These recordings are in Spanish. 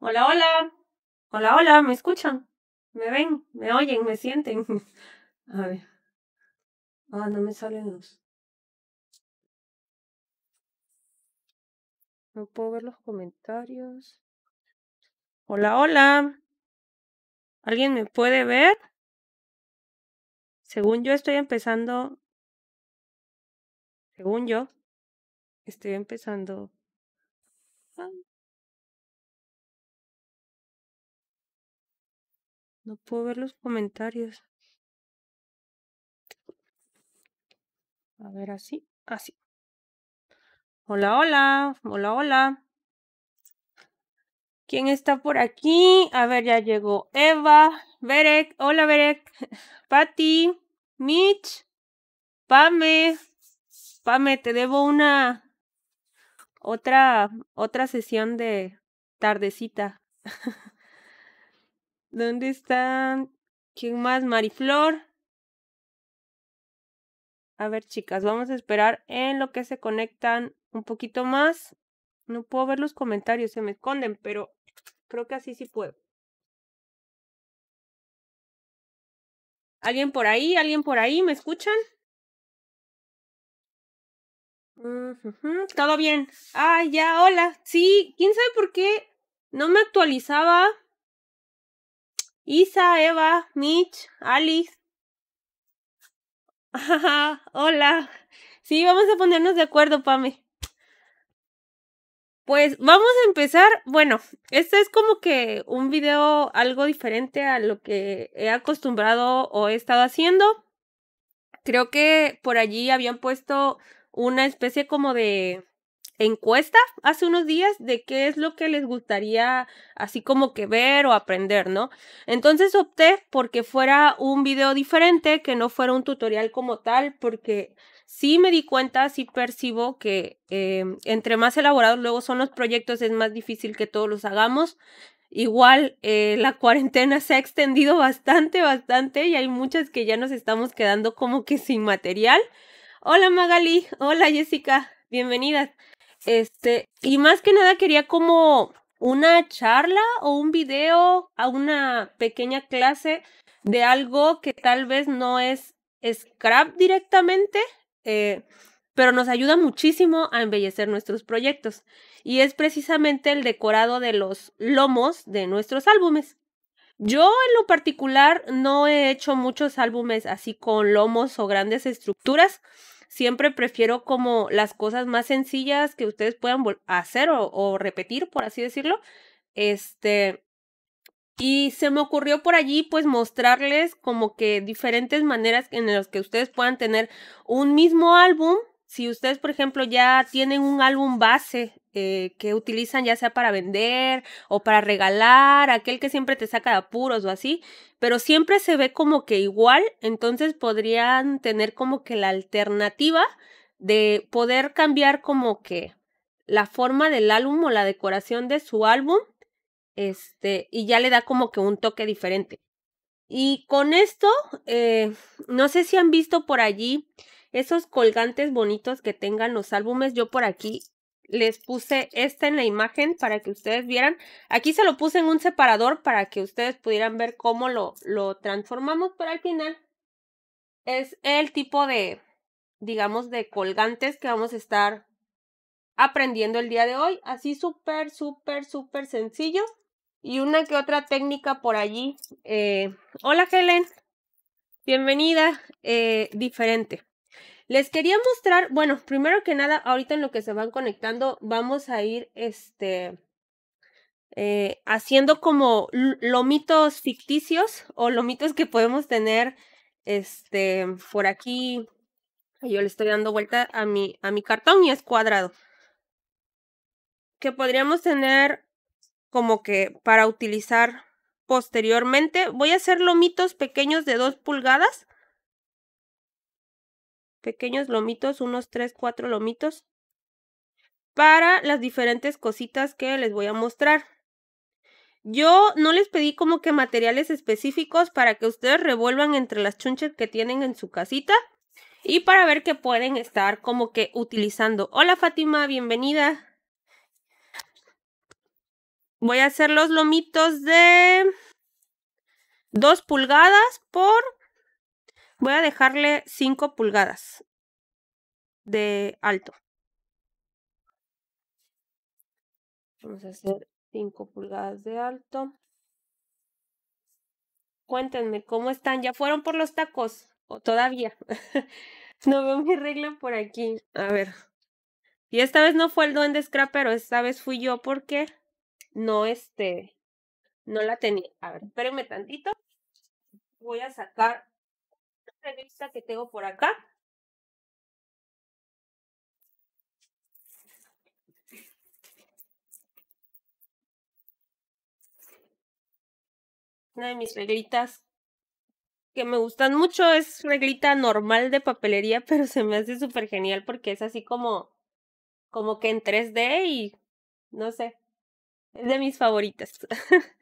Hola, hola. Hola, hola, ¿me escuchan? ¿Me ven? ¿Me oyen? ¿Me sienten? A ver. Ah, no me salen los. No puedo ver los comentarios. Hola, hola. ¿Alguien me puede ver? Según yo estoy empezando según yo, estoy empezando. No puedo ver los comentarios. A ver, así, así. Hola, hola, hola, hola. ¿Quién está por aquí? A ver, ya llegó Eva, Berek, hola Berek, Patti, Mitch, Pame, Pame, te debo una otra otra sesión de tardecita. ¿Dónde están? ¿Quién más? Mariflor. A ver, chicas, vamos a esperar en lo que se conectan un poquito más. No puedo ver los comentarios, se me esconden, pero creo que así sí puedo. ¿Alguien por ahí? ¿Alguien por ahí? ¿Me escuchan? Todo bien. Ah, ya, hola. Sí, quién sabe por qué no me actualizaba. Isa, Eva, Mitch, Alice. hola. Sí, vamos a ponernos de acuerdo, Pame. Pues vamos a empezar. Bueno, este es como que un video algo diferente a lo que he acostumbrado o he estado haciendo. Creo que por allí habían puesto una especie como de encuesta hace unos días de qué es lo que les gustaría así como que ver o aprender, ¿no? Entonces opté porque fuera un video diferente, que no fuera un tutorial como tal, porque sí me di cuenta, sí percibo que em, entre más elaborados luego son los proyectos, es más difícil que todos los hagamos. Igual eh, la cuarentena se ha extendido bastante, bastante y hay muchas que ya nos estamos quedando como que sin material. Hola Magali, hola Jessica, bienvenidas. Este, y más que nada quería como una charla o un video a una pequeña clase de algo que tal vez no es scrap directamente, eh, pero nos ayuda muchísimo a embellecer nuestros proyectos. Y es precisamente el decorado de los lomos de nuestros álbumes. Yo en lo particular no he hecho muchos álbumes así con lomos o grandes estructuras, siempre prefiero como las cosas más sencillas que ustedes puedan hacer o, repetir, por así decirlo. Este, y se me ocurrió por allí pues mostrarles como que diferentes maneras en las que ustedes puedan tener un mismo álbum. Si ustedes, por ejemplo, ya tienen un álbum base eh, que utilizan ya sea para vender o para regalar, aquel que siempre te saca de apuros o así, pero siempre se ve como que igual, entonces podrían tener como que la alternativa de poder cambiar como que la forma del álbum o la decoración de su álbum, este, y ya le da como que un toque diferente. Y con esto, eh, no sé si han visto por allí esos colgantes bonitos que tengan los álbumes. Yo por aquí les puse esta en la imagen para que ustedes vieran. Aquí se lo puse en un separador para que ustedes pudieran ver cómo lo, lo transformamos, pero al final es el tipo de, digamos, de colgantes que vamos a estar aprendiendo el día de hoy. Así súper, súper, súper sencillo. Y una que otra técnica por allí. Eh, hola Helen, bienvenida. Eh, diferente. Les quería mostrar, bueno, primero que nada, ahorita en lo que se van conectando, vamos a ir este, eh, haciendo como lomitos ficticios o lomitos que podemos tener este, por aquí. Yo le estoy dando vuelta a mi, a mi cartón y es cuadrado. Que podríamos tener como que para utilizar posteriormente. Voy a hacer lomitos pequeños de 2 pulgadas pequeños lomitos, unos 3, 4 lomitos, para las diferentes cositas que les voy a mostrar. Yo no les pedí como que materiales específicos para que ustedes revuelvan entre las chunches que tienen en su casita y para ver qué pueden estar como que utilizando. Hola Fátima, bienvenida. Voy a hacer los lomitos de 2 pulgadas por Voy a dejarle 5 pulgadas de alto. Vamos a hacer 5 pulgadas de alto. Cuéntenme, ¿cómo están? ¿Ya fueron por los tacos? ¿O todavía? no veo mi regla por aquí. A ver. Y esta vez no fue el duende Pero esta vez fui yo porque no, este, no la tenía. A ver, espérenme tantito. Voy a sacar revista que tengo por acá. Una de mis reglitas que me gustan mucho es reglita normal de papelería, pero se me hace súper genial porque es así como, como que en 3D y no sé, es de mis favoritas.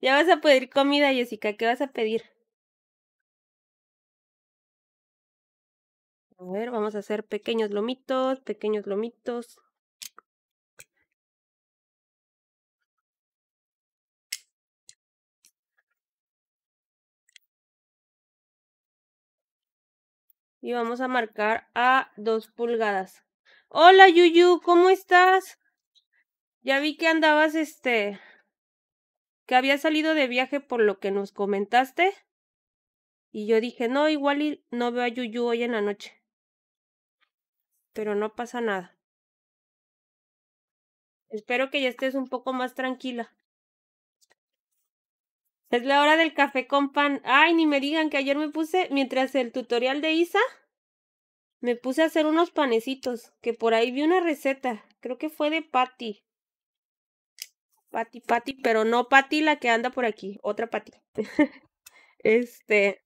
ya vas a pedir comida, Jessica, ¿qué vas a pedir? A ver, vamos a hacer pequeños lomitos, pequeños lomitos. Y vamos a marcar a dos pulgadas. Hola Yuyu, ¿cómo estás? Ya vi que andabas este que había salido de viaje por lo que nos comentaste. Y yo dije, no, igual no veo a Yuyu hoy en la noche pero no pasa nada. Espero que ya estés un poco más tranquila. Es la hora del café con pan. Ay, ni me digan que ayer me puse, mientras el tutorial de Isa, me puse a hacer unos panecitos, que por ahí vi una receta. Creo que fue de Patty. Patty, Patty, pero no Patty la que anda por aquí, otra Patty. este,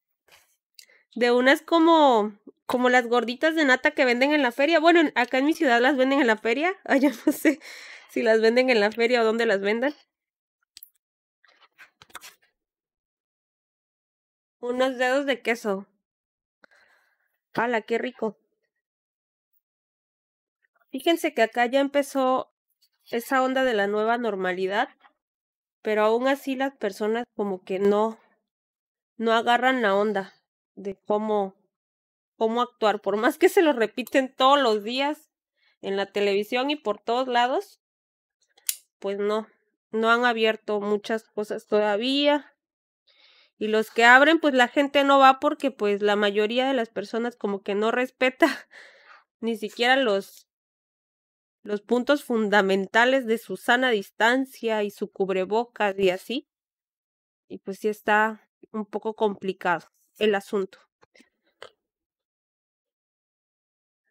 de unas como como las gorditas de nata que venden en la feria. Bueno, acá en mi ciudad las venden en la feria. Ay, ah, no sé si las venden en la feria o dónde las vendan. Unos dedos de queso. ¡Hala, qué rico! Fíjense que acá ya empezó esa onda de la nueva normalidad, pero aún así las personas como que no, no agarran la onda de cómo, cómo actuar. Por más que se lo repiten todos los días en la televisión y por todos lados, pues no, no han abierto muchas cosas todavía. Y los que abren, pues la gente no va porque pues la mayoría de las personas como que no respeta ni siquiera los los puntos fundamentales de su sana distancia y su cubrebocas y así. Y pues sí está un poco complicado el asunto.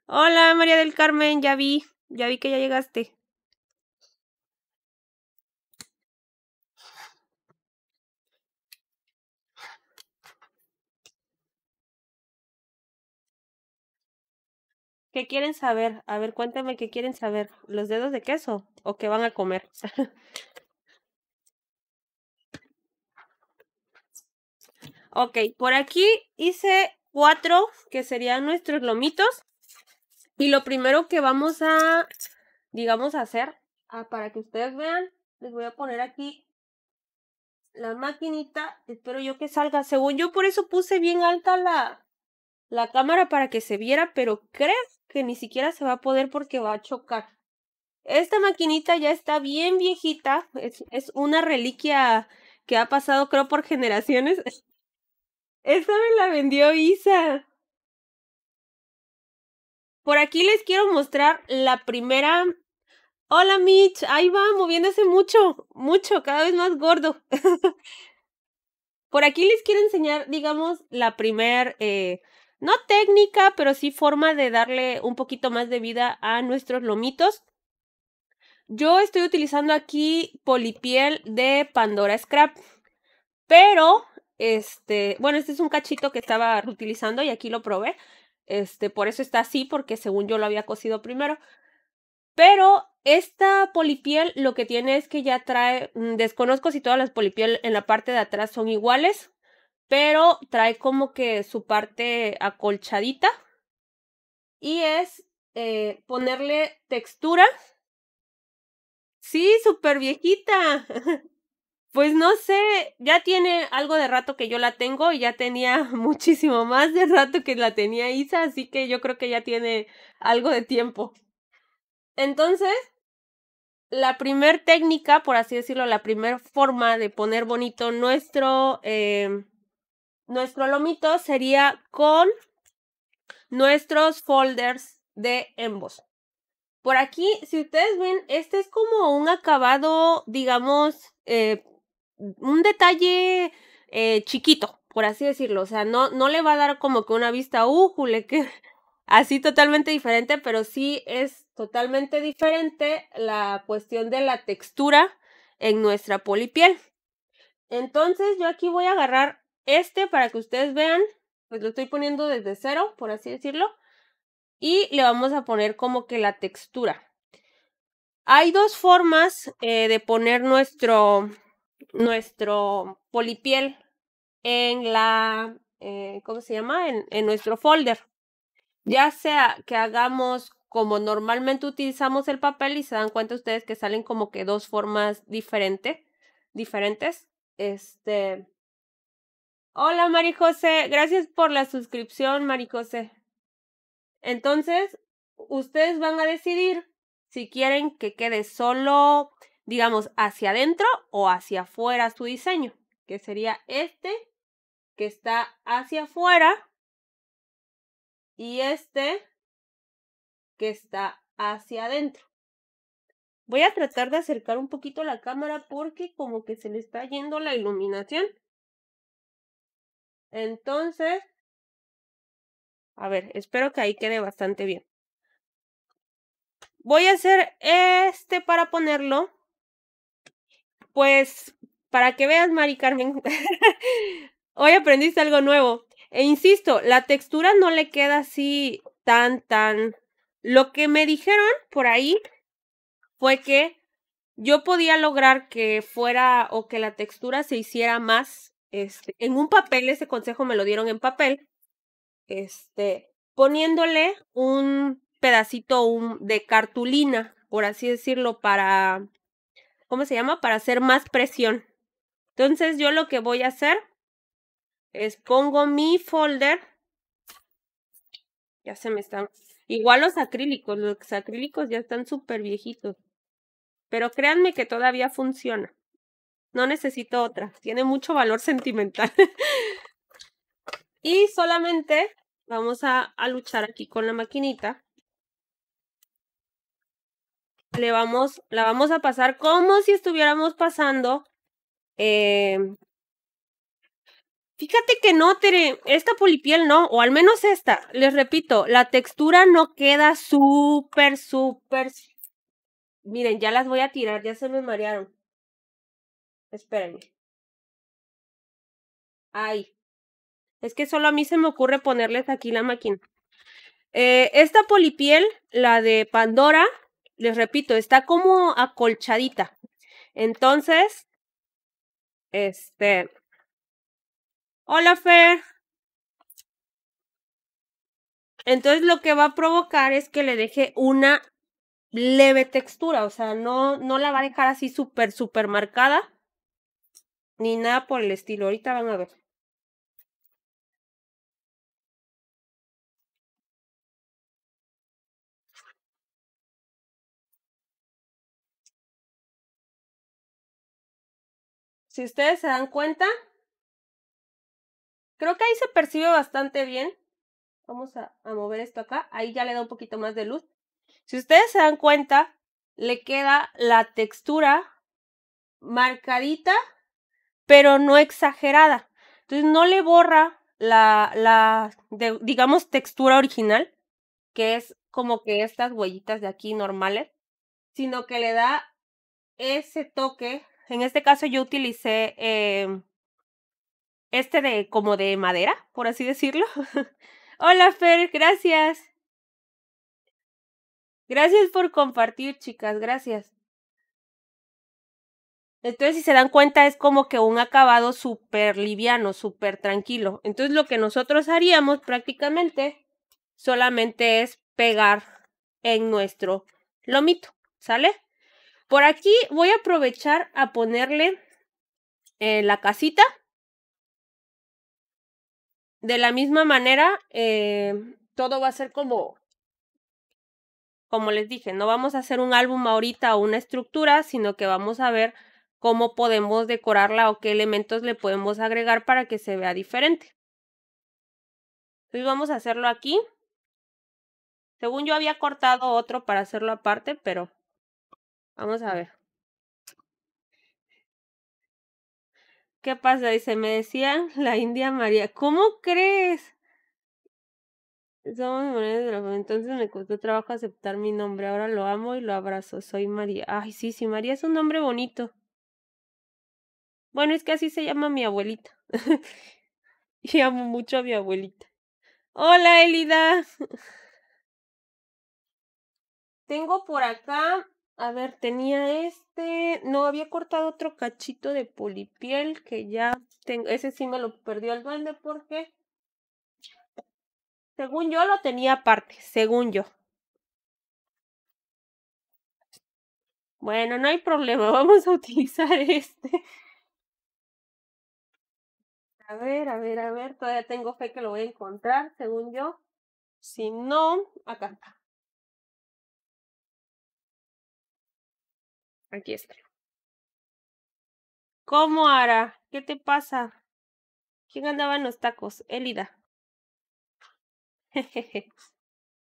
Hola María del Carmen, ya vi, ya vi que ya llegaste. ¿Qué quieren saber? A ver, cuéntame qué quieren saber. ¿Los dedos de queso o qué van a comer? Ok, por aquí hice cuatro que serían nuestros lomitos. Y lo primero que vamos a, digamos, hacer, ah, para que ustedes vean, les voy a poner aquí la maquinita. Espero yo que salga. Según yo, por eso puse bien alta la, la cámara para que se viera, pero creo que ni siquiera se va a poder porque va a chocar. Esta maquinita ya está bien viejita, es, es, una reliquia que ha pasado creo por generaciones. Esa me la vendió Isa. Por aquí les quiero mostrar la primera. Hola Mitch, ahí va moviéndose mucho, mucho, cada vez más gordo. Por aquí les quiero enseñar, digamos, la primer, eh, no técnica, pero sí forma de darle un poquito más de vida a nuestros lomitos. Yo estoy utilizando aquí polipiel de Pandora Scrap, pero este, bueno, este es un cachito que estaba reutilizando y aquí lo probé. Este, por eso está así, porque según yo lo había cosido primero. Pero esta polipiel lo que tiene es que ya trae, mm, desconozco si todas las polipiel en la parte de atrás son iguales, pero trae como que su parte acolchadita. Y es eh, ponerle textura. Sí, súper viejita. Pues no sé, ya tiene algo de rato que yo la tengo y ya tenía muchísimo más de rato que la tenía Isa, así que yo creo que ya tiene algo de tiempo. Entonces, la primer técnica, por así decirlo, la primer forma de poner bonito nuestro, em, nuestro lomito sería con nuestros folders de emboss. Por aquí, si ustedes ven, este es como un acabado, digamos, eh, un detalle eh, chiquito, por así decirlo. O sea, no, no le va a dar como que una vista, újule, que así totalmente diferente, pero sí es totalmente diferente la cuestión de la textura en nuestra polipiel. Entonces yo aquí voy a agarrar este para que ustedes vean, pues lo estoy poniendo desde cero, por así decirlo, y le vamos a poner como que la textura. Hay dos formas eh, de poner nuestro, nuestro polipiel en la, eh, ¿cómo se llama? En, en nuestro folder. Ya sea que hagamos como normalmente utilizamos el papel y se dan cuenta ustedes que salen como que dos formas diferente, diferentes. Este. Hola, Mari José. Gracias por la suscripción, Mari José. Entonces, ustedes van a decidir si quieren que quede solo digamos, hacia adentro o hacia afuera su diseño, que sería este que está hacia afuera y este que está hacia adentro. Voy a tratar de acercar un poquito la cámara porque como que se le está yendo la iluminación. Entonces, a ver, espero que ahí quede bastante bien. Voy a hacer este para ponerlo pues para que veas, Mari Carmen, hoy aprendiste algo nuevo. E insisto, la textura no le queda así tan, tan... Lo que me dijeron por ahí fue que yo podía lograr que fuera o que la textura se hiciera más este, en un papel, ese consejo me lo dieron en papel, este, poniéndole un pedacito de cartulina, por así decirlo, para ¿cómo se llama? Para hacer más presión. Entonces yo lo que voy a hacer es pongo mi folder. Ya se me están... Igual los acrílicos, los acrílicos ya están súper viejitos. Pero créanme que todavía funciona. No necesito otra. Tiene mucho valor sentimental. y solamente vamos a, a luchar aquí con la maquinita le vamos, la vamos a pasar como si estuviéramos pasando. Eh, fíjate que no, Tere, esta polipiel no, o al menos esta, les repito, la textura no queda súper, súper. Miren, ya las voy a tirar, ya se me marearon. Espérenme. Ay. Es que solo a mí se me ocurre ponerles aquí la máquina. Eh, esta polipiel, la de Pandora, les repito, está como acolchadita. Entonces, este... Hola, Fer. Entonces lo que va a provocar es que le deje una leve textura, o sea, no, no la va a dejar así súper, súper marcada, ni nada por el estilo. Ahorita van a ver. Si ustedes se dan cuenta, creo que ahí se percibe bastante bien. Vamos a, mover esto acá. Ahí ya le da un poquito más de luz. Si ustedes se dan cuenta, le queda la textura marcadita, pero no exagerada. Entonces no le borra la, la digamos, textura original, que es como que estas huellitas de aquí normales, sino que le da ese toque en este caso yo utilicé em, este de como de madera, por así decirlo. Hola Fer, gracias. Gracias por compartir, chicas, gracias. Entonces, si se dan cuenta, es como que un acabado súper liviano, súper tranquilo. Entonces, lo que nosotros haríamos prácticamente solamente es pegar en nuestro lomito, ¿sale? Por aquí voy a aprovechar a ponerle eh, la casita. De la misma manera, eh, todo va a ser como, como les dije, no vamos a hacer un álbum ahorita o una estructura, sino que vamos a ver cómo podemos decorarla o qué elementos le podemos agregar para que se vea diferente. Entonces vamos a hacerlo aquí. Según yo había cortado otro para hacerlo aparte, pero Vamos a ver. ¿Qué pasa? Dice, me decían la India María. ¿Cómo crees? Somos monedas de la Entonces me costó trabajo aceptar mi nombre. Ahora lo amo y lo abrazo. Soy María. Ay, sí, sí, María es un nombre bonito. Bueno, es que así se llama mi abuelita. y amo mucho a mi abuelita. Hola, Elida. Tengo por acá a ver, tenía este, no había cortado otro cachito de polipiel que ya tengo, ese sí me lo perdió el duende porque según yo lo tenía aparte, según yo. Bueno, no hay problema, vamos a utilizar este. A ver, a ver, a ver, todavía tengo fe que lo voy a encontrar, según yo. Si no, acá está. Aquí está. ¿Cómo, Ara? ¿Qué te pasa? ¿Quién andaba en los tacos? Elida.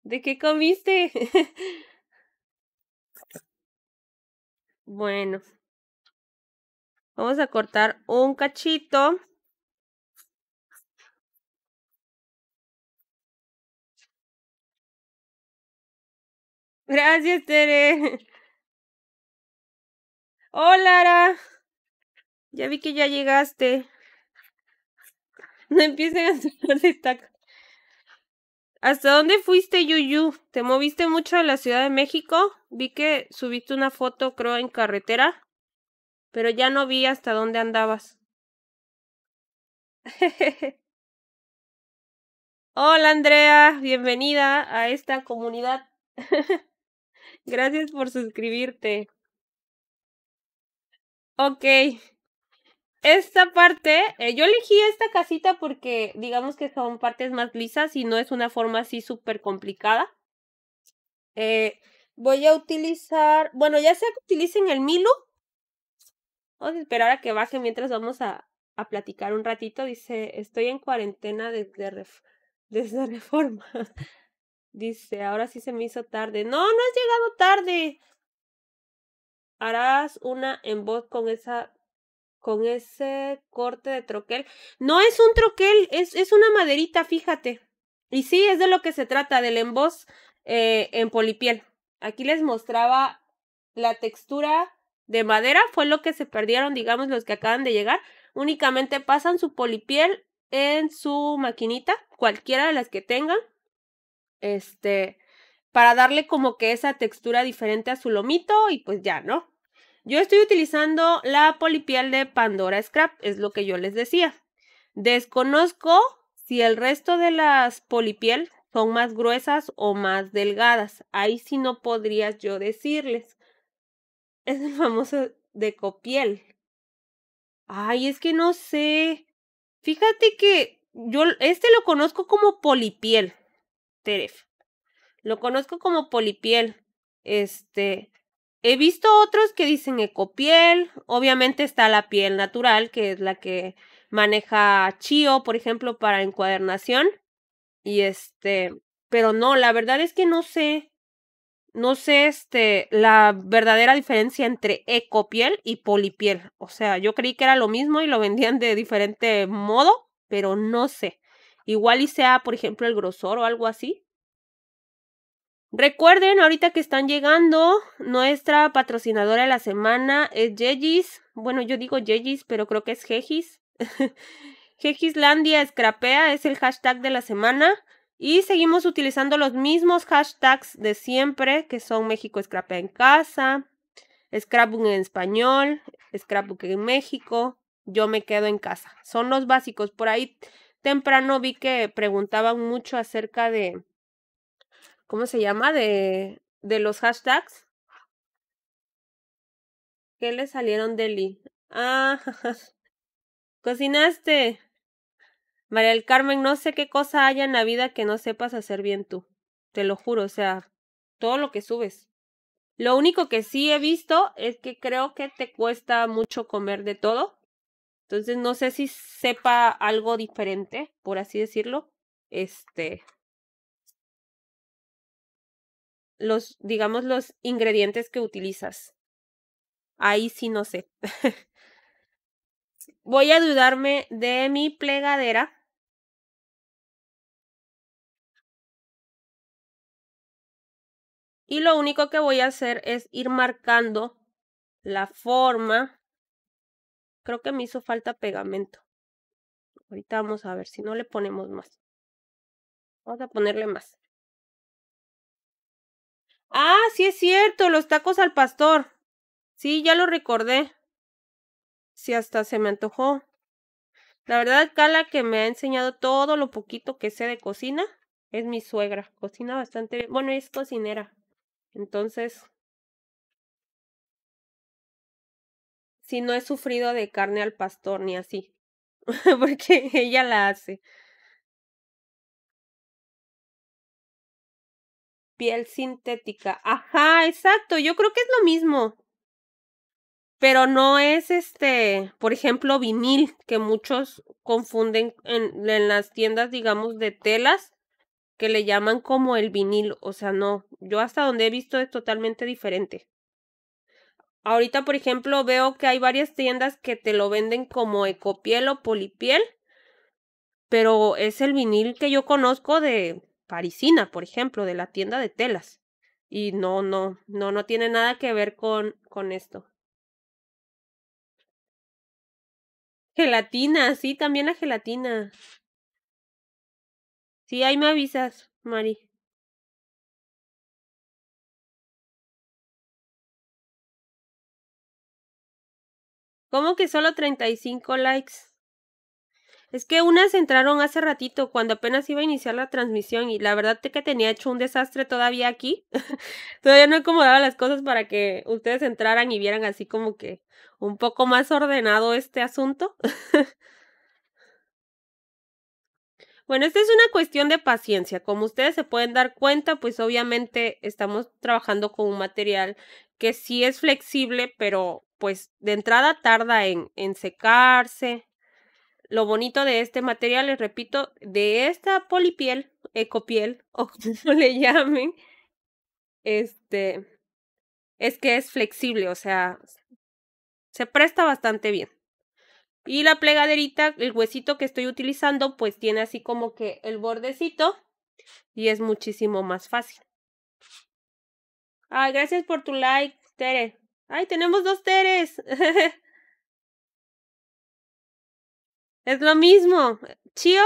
¿De qué comiste? bueno. Vamos a cortar un cachito. Gracias, Tere. Hola, Lara! Ya vi que ya llegaste. No empiecen a sonar ¿Hasta dónde fuiste, Yuyu? ¿Te moviste mucho a la Ciudad de México? Vi que subiste una foto, creo, en carretera, pero ya no vi hasta dónde andabas. Hola, Andrea. Bienvenida a esta comunidad. Gracias por suscribirte. Ok. Esta parte, eh, yo elegí esta casita porque digamos que son partes más lisas y no es una forma así súper complicada. Eh, voy a utilizar, bueno, ya sea que utilicen el Milo. Vamos a esperar a que baje mientras vamos a, a platicar un ratito. Dice, estoy en cuarentena desde, ref, desde reforma. Dice, ahora sí se me hizo tarde. No, no has llegado tarde harás una embot con esa con ese corte de troquel. No es un troquel, es, es una maderita, fíjate. Y sí, es de lo que se trata, del emboss eh, en polipiel. Aquí les mostraba la textura de madera, fue lo que se perdieron, digamos, los que acaban de llegar. Únicamente pasan su polipiel en su maquinita, cualquiera de las que tengan. Este, para darle como que esa textura diferente a su lomito y pues ya, ¿no? Yo estoy utilizando la polipiel de Pandora Scrap, es lo que yo les decía. Desconozco si el resto de las polipiel son más gruesas o más delgadas. Ahí sí no podrías yo decirles. Es el famoso de copiel. Ay, es que no sé. Fíjate que yo este lo conozco como polipiel, Teref. Lo conozco como polipiel. Este, he visto otros que dicen ecopiel. Obviamente está la piel natural, que es la que maneja Chio, por ejemplo, para encuadernación. Y este, pero no, la verdad es que no sé, no sé este, la verdadera diferencia entre ecopiel y polipiel. O sea, yo creí que era lo mismo y lo vendían de diferente modo, pero no sé. Igual y sea, por ejemplo, el grosor o algo así, Recuerden, ahorita que están llegando, nuestra patrocinadora de la semana es jejis Bueno, yo digo jejis pero creo que es Jejis. Jejislandia Scrapea es el hashtag de la semana. Y seguimos utilizando los mismos hashtags de siempre, que son México Scrapea en casa, Scrapbook en español, Scrapbook en México, Yo me quedo en casa. Son los básicos. Por ahí temprano vi que preguntaban mucho acerca de, ¿cómo se llama? De, de los hashtags. ¿Qué le salieron de Lee? Ah, cocinaste. María del Carmen, no sé qué cosa haya en la vida que no sepas hacer bien tú. Te lo juro, o sea, todo lo que subes. Lo único que sí he visto es que creo que te cuesta mucho comer de todo. Entonces no sé si sepa algo diferente, por así decirlo. Este, los, digamos, los ingredientes que utilizas. Ahí sí no sé. Voy a dudarme de mi plegadera. Y lo único que voy a hacer es ir marcando la forma. Creo que me hizo falta pegamento. Ahorita vamos a ver si no le ponemos más. Vamos a ponerle más. Ah, sí es cierto, los tacos al pastor. Sí, ya lo recordé. Sí, hasta se me antojó. La verdad, Cala, que me ha enseñado todo lo poquito que sé de cocina, es mi suegra. Cocina bastante bien. Bueno, es cocinera. Entonces, si no he sufrido de carne al pastor ni así, porque ella la hace. piel sintética. Ajá, exacto, yo creo que es lo mismo. Pero no es este, por ejemplo, vinil, que muchos confunden en, las tiendas, digamos, de telas, que le llaman como el vinil. O sea, no, yo hasta donde he visto es totalmente diferente. Ahorita, por ejemplo, veo que hay varias tiendas que te lo venden como ecopiel o polipiel, pero es el vinil que yo conozco de parisina, por ejemplo, de la tienda de telas. Y no, no, no, no tiene nada que ver con, con esto. Gelatina, sí, también la gelatina. Sí, ahí me avisas, Mari. ¿Cómo que solo 35 likes? Es que unas entraron hace ratito cuando apenas iba a iniciar la transmisión y la verdad es que tenía hecho un desastre todavía aquí. todavía no acomodaba las cosas para que ustedes entraran y vieran así como que un poco más ordenado este asunto. Bueno, esta es una cuestión de paciencia. Como ustedes se pueden dar cuenta, pues obviamente estamos trabajando con un material que sí es flexible, pero pues de entrada tarda en, en secarse, lo bonito de este material, les repito, de esta polipiel, ecopiel, o como le llamen, este, es que es flexible, o sea, se presta bastante bien. Y la plegaderita, el huesito que estoy utilizando, pues tiene así como que el bordecito y es muchísimo más fácil. Ay, gracias por tu like, Tere. Ay, tenemos dos Teres. Es lo mismo. ¿Chio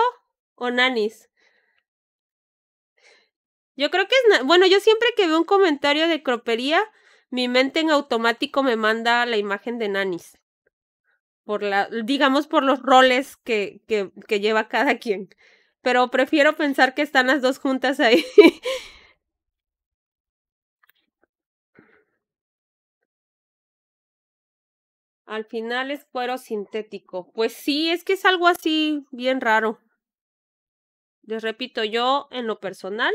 o nanis? Yo creo que es... Bueno, yo siempre que veo un comentario de cropería, mi mente en automático me manda la imagen de nanis. Por la, digamos, por los roles que, que, que lleva cada quien. Pero prefiero pensar que están las dos juntas ahí Al final es cuero sintético. Pues sí, es que es algo así bien raro. Les repito, yo en lo personal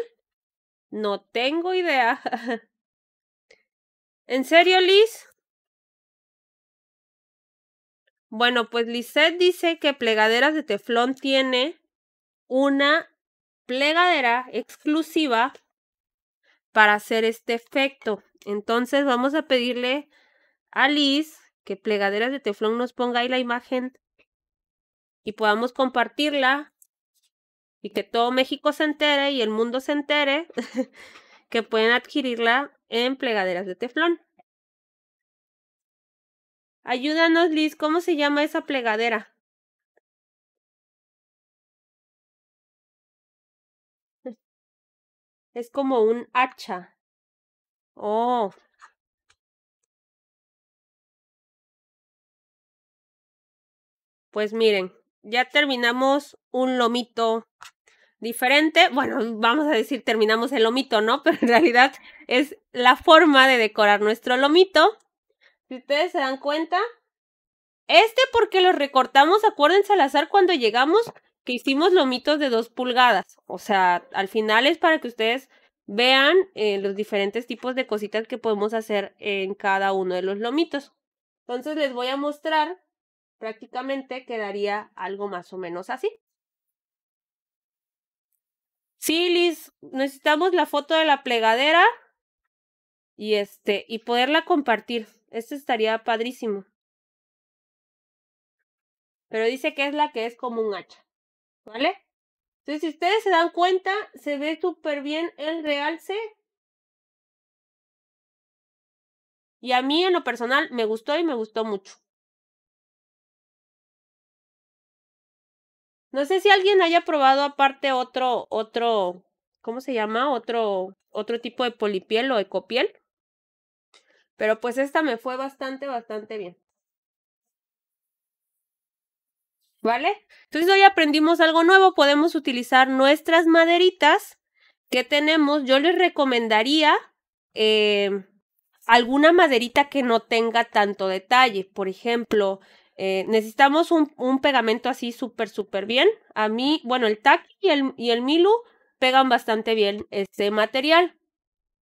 no tengo idea. ¿En serio, Liz? Bueno, pues Lisette dice que plegaderas de teflón tiene una plegadera exclusiva para hacer este efecto. Entonces vamos a pedirle a Liz que plegaderas de teflón nos ponga ahí la imagen y podamos compartirla y que todo México se entere y el mundo se entere que pueden adquirirla en plegaderas de teflón. Ayúdanos, Liz, ¿cómo se llama esa plegadera? Es como un hacha. Oh, Pues miren, ya terminamos un lomito diferente. Bueno, vamos a decir terminamos el lomito, ¿no? Pero en realidad es la forma de decorar nuestro lomito. Si ustedes se dan cuenta, este porque lo recortamos, acuérdense al azar cuando llegamos que hicimos lomitos de dos pulgadas. O sea, al final es para que ustedes vean eh, los diferentes tipos de cositas que podemos hacer en cada uno de los lomitos. Entonces les voy a mostrar prácticamente quedaría algo más o menos así. Sí, Liz, necesitamos la foto de la plegadera y este y poderla compartir. Esto estaría padrísimo. Pero dice que es la que es como un hacha. ¿Vale? Entonces, si ustedes se dan cuenta, se ve súper bien el realce. Y a mí en lo personal me gustó y me gustó mucho. No sé si alguien haya probado aparte otro, otro, ¿cómo se llama? Otro, otro tipo de polipiel o ecopiel. Pero pues esta me fue bastante, bastante bien. ¿Vale? Entonces hoy aprendimos algo nuevo. Podemos utilizar nuestras maderitas que tenemos. Yo les recomendaría eh, alguna maderita que no tenga tanto detalle. Por ejemplo, eh, necesitamos un, un, pegamento así súper, súper bien. A mí, bueno, el TAC y el, y el Milu pegan bastante bien este material.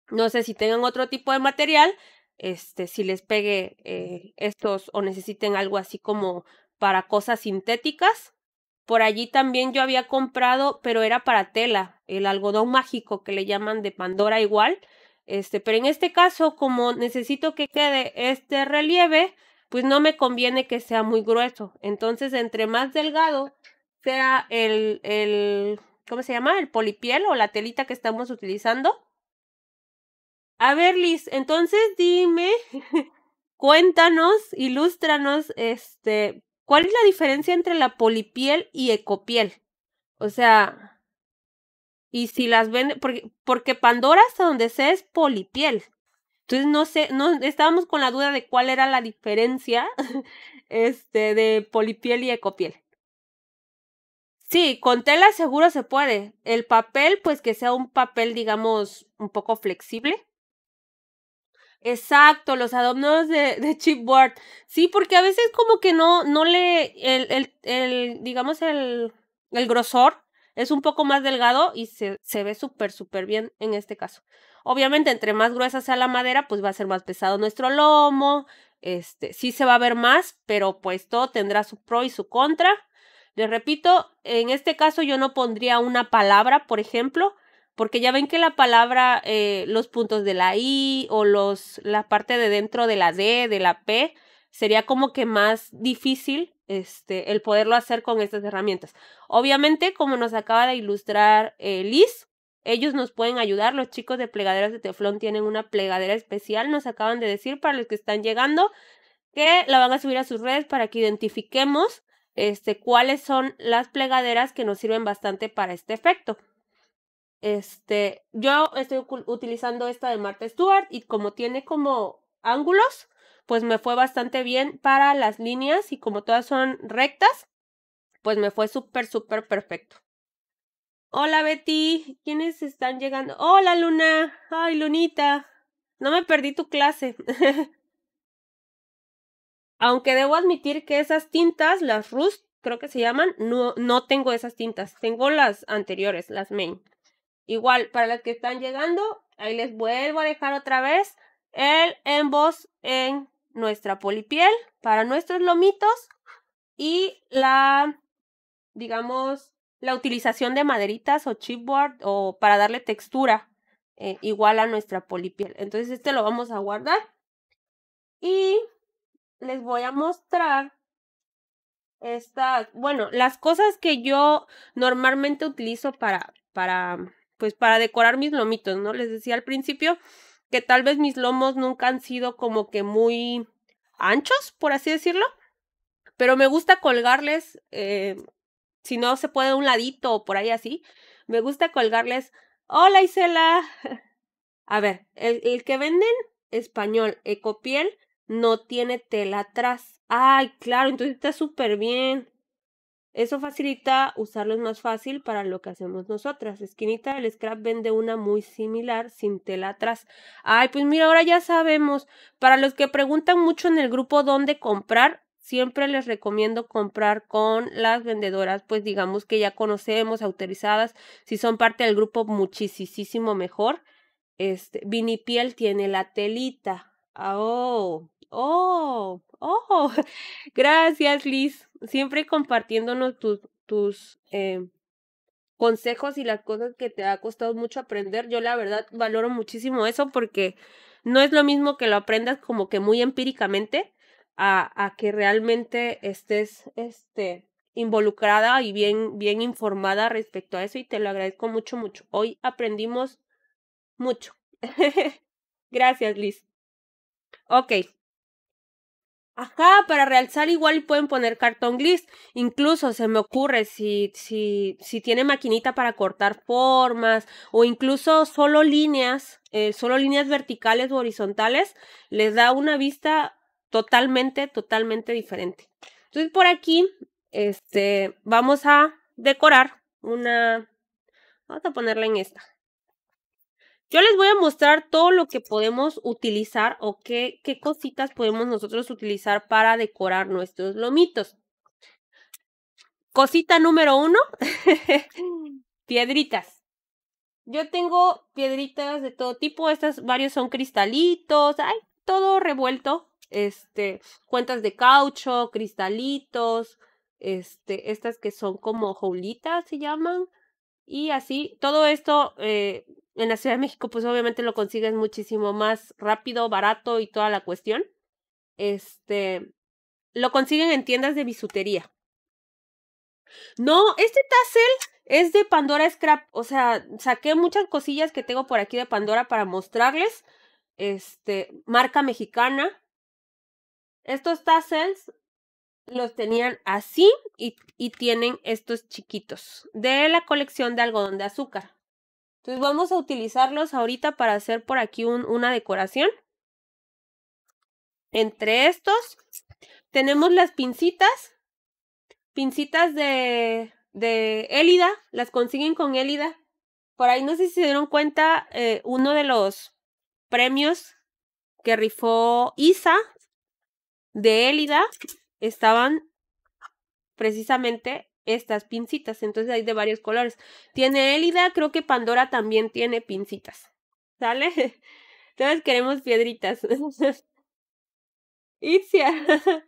No sé si tengan otro tipo de material, este, si les pegue eh, estos o necesiten algo así como para cosas sintéticas. Por allí también yo había comprado, pero era para tela, el algodón mágico que le llaman de Pandora igual. Este, pero en este caso, como necesito que quede este relieve, pues no me conviene que sea muy grueso. Entonces, entre más delgado sea el, el ¿cómo se llama? El polipiel o la telita que estamos utilizando. A ver, Liz, entonces dime, cuéntanos, ilústranos, este, ¿cuál es la diferencia entre la polipiel y ecopiel? O sea, y si las ven, porque, porque Pandora hasta donde sea es polipiel. Entonces, no sé, no, estábamos con la duda de cuál era la diferencia este, de polipiel y ecopiel. Sí, con tela seguro se puede. El papel, pues que sea un papel, digamos, un poco flexible. Exacto, los adornos de, de chipboard. Sí, porque a veces como que no, no le, el, el, el digamos, el, el grosor es un poco más delgado y se, se ve súper, súper bien en este caso. Obviamente, entre más gruesa sea la madera, pues va a ser más pesado nuestro lomo. Este, sí se va a ver más, pero pues todo tendrá su pro y su contra. Les repito, en este caso yo no pondría una palabra, por ejemplo, porque ya ven que la palabra, eh, los puntos de la I o los, la parte de dentro de la D, de la P, sería como que más difícil este, el poderlo hacer con estas herramientas. Obviamente, como nos acaba de ilustrar eh, Liz, ellos nos pueden ayudar, los chicos de plegaderas de Teflón tienen una plegadera especial, nos acaban de decir para los que están llegando, que la van a subir a sus redes para que identifiquemos este, cuáles son las plegaderas que nos sirven bastante para este efecto. Este, yo estoy utilizando esta de Marta Stewart y como tiene como ángulos, pues me fue bastante bien para las líneas y como todas son rectas, pues me fue súper, súper perfecto. Hola Betty, ¿quiénes están llegando? Hola Luna, ay Lunita, no me perdí tu clase. Aunque debo admitir que esas tintas, las Rust, creo que se llaman, no, no tengo esas tintas, tengo las anteriores, las main. Igual, para las que están llegando, ahí les vuelvo a dejar otra vez el emboss en nuestra polipiel para nuestros lomitos y la, digamos, la utilización de maderitas o chipboard o para darle textura eh, igual a nuestra polipiel. Entonces este lo vamos a guardar y les voy a mostrar estas, bueno, las cosas que yo normalmente utilizo para, para, pues para decorar mis lomitos, ¿no? Les decía al principio que tal vez mis lomos nunca han sido como que muy anchos, por así decirlo, pero me gusta colgarles eh, si no se puede un ladito o por ahí así, me gusta colgarles, hola Isela. A ver, el, que venden español, ecopiel, no tiene tela atrás. Ay, claro, entonces está súper bien. Eso facilita usarlo más fácil para lo que hacemos nosotras. Esquinita del scrap vende una muy similar sin tela atrás. Ay, pues mira, ahora ya sabemos. Para los que preguntan mucho en el grupo dónde comprar, siempre les recomiendo comprar con las vendedoras, pues digamos que ya conocemos, autorizadas. Si son parte del grupo, muchísimo mejor. Este, Vinipiel tiene la telita. Oh, oh, oh. Gracias, Liz. Siempre compartiéndonos tus, eh, consejos y las cosas que te ha costado mucho aprender. Yo la verdad valoro muchísimo eso porque no es lo mismo que lo aprendas como que muy empíricamente a, que realmente estés este, involucrada y bien, bien informada respecto a eso y te lo agradezco mucho, mucho. Hoy aprendimos mucho. Gracias, Liz. Ok. Ajá, para realzar igual pueden poner cartón Liz. Incluso se me ocurre si, si, si tiene maquinita para cortar formas o incluso solo líneas, eh, solo líneas verticales o horizontales, les da una vista totalmente, totalmente diferente. Entonces por aquí, este, vamos a decorar una, vamos a ponerla en esta. Yo les voy a mostrar todo lo que podemos utilizar o qué, qué cositas podemos nosotros utilizar para decorar nuestros lomitos. Cosita número uno, mm. piedritas. Yo tengo piedritas de todo tipo, estas varios son cristalitos, hay todo revuelto este, cuentas de caucho, cristalitos, este, estas que son como jaulitas se llaman. Y así, todo esto eh, en la Ciudad de México, pues obviamente lo consiguen muchísimo más rápido, barato y toda la cuestión. Este, lo consiguen en tiendas de bisutería. No, este tassel es de Pandora Scrap. O sea, saqué muchas cosillas que tengo por aquí de Pandora para mostrarles. Este, marca mexicana. Estos tassels los tenían así y, tienen estos chiquitos de la colección de algodón de azúcar. Entonces vamos a utilizarlos ahorita para hacer por aquí una decoración. Entre estos tenemos las pincitas, pincitas de, de Élida, las consiguen con Élida. Por ahí no sé si se dieron cuenta, eh, uno de los premios que rifó Isa de Élida estaban precisamente estas pincitas. Entonces hay de varios colores. Tiene Élida, creo que Pandora también tiene pincitas. ¿Sale? Entonces queremos piedritas.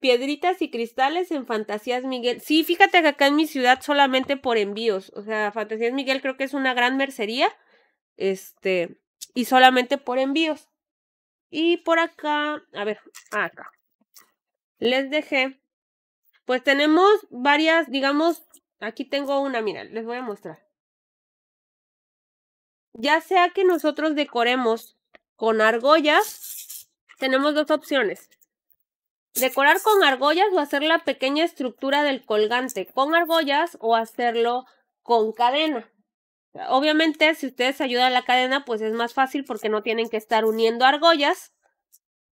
Piedritas y cristales en Fantasías Miguel. Sí, fíjate que acá en mi ciudad solamente por envíos. O sea, Fantasías Miguel creo que es una gran mercería. Este. Y solamente por envíos. Y por acá, a ver, acá. Les dejé. Pues tenemos varias, digamos, aquí tengo una, mira, les voy a mostrar. Ya sea que nosotros decoremos con argollas, tenemos dos opciones. Decorar con argollas o hacer la pequeña estructura del colgante con argollas o hacerlo con cadena. Obviamente, si ustedes ayudan a la cadena, pues es más fácil porque no tienen que estar uniendo argollas.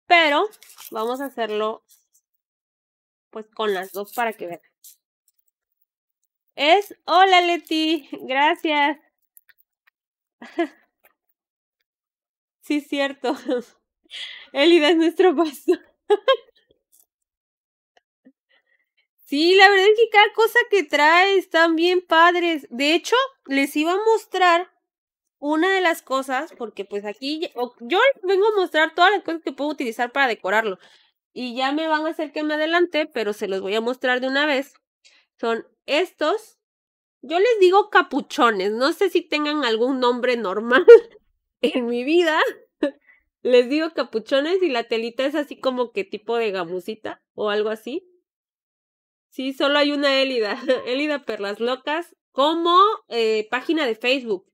Pero vamos a hacerlo pues con las dos para que vean. Es, hola Leti, gracias. Sí, cierto. Elida es nuestro paso Sí, la verdad es que cada cosa que trae están bien padres. De hecho, les iba a mostrar una de las cosas, porque pues aquí yo vengo a mostrar todas las cosas que puedo utilizar para decorarlo. Y ya me van a hacer que me adelante, pero se los voy a mostrar de una vez. Son estos. Yo les digo capuchones. No sé si tengan algún nombre normal en mi vida. Les digo capuchones y la telita es así como que tipo de gamusita o algo así. Sí, solo hay una Elida, Elida Perlas Locas, como eh, página de Facebook.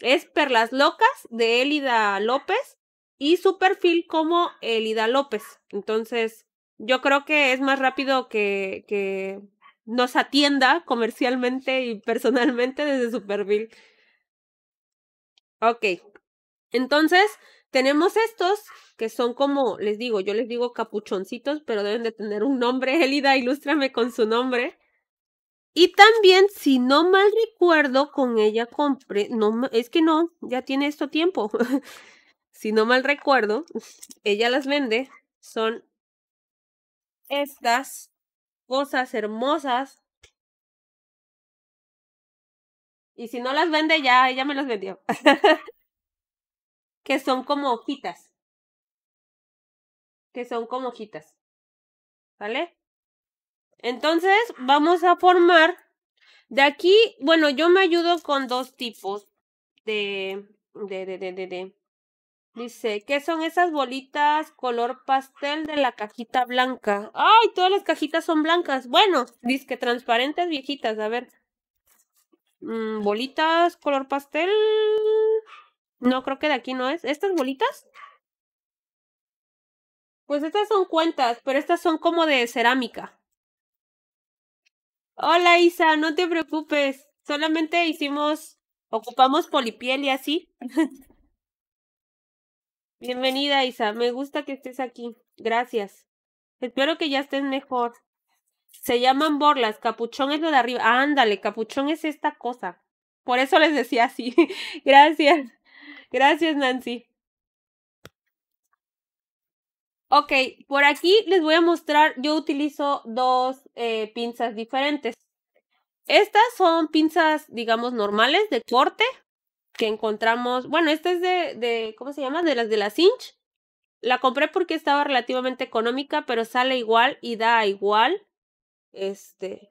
Es Perlas Locas de Elida López y su perfil como Elida López. Entonces, yo creo que es más rápido que, que nos atienda comercialmente y personalmente desde su perfil. Ok. Entonces, tenemos estos que son como, les digo, yo les digo capuchoncitos, pero deben de tener un nombre. Elida, ilústrame con su nombre. Y también, si no mal recuerdo, con ella compré, no, es que no, ya tiene esto tiempo. si no mal recuerdo, ella las vende, son estas cosas hermosas. Y si no las vende ya, ella me las vendió. que son como hojitas. Que son como hojitas. ¿Vale? Entonces vamos a formar. De aquí, bueno, yo me ayudo con dos tipos de, de, de, de, de. Dice, ¿qué son esas bolitas color pastel de la cajita blanca? ¡Ay, todas las cajitas son blancas! Bueno, dice que transparentes viejitas, a ver. Mm, bolitas color pastel. No, creo que de aquí no es. ¿Estas bolitas? Pues estas son cuentas, pero estas son como de cerámica. Hola Isa, no te preocupes. Solamente hicimos, ocupamos polipiel y así. Bienvenida Isa, me gusta que estés aquí. Gracias. Espero que ya estés mejor. Se llaman borlas, capuchón es lo de arriba. ándale, capuchón es esta cosa. Por eso les decía así. Gracias. Gracias, Nancy. Ok, por aquí les voy a mostrar, yo utilizo dos eh, pinzas diferentes. Estas son pinzas, digamos, normales de corte que encontramos. Bueno, esta es de, de ¿cómo se llama? De las de la cinch. La compré porque estaba relativamente económica, pero sale igual y da igual. Este.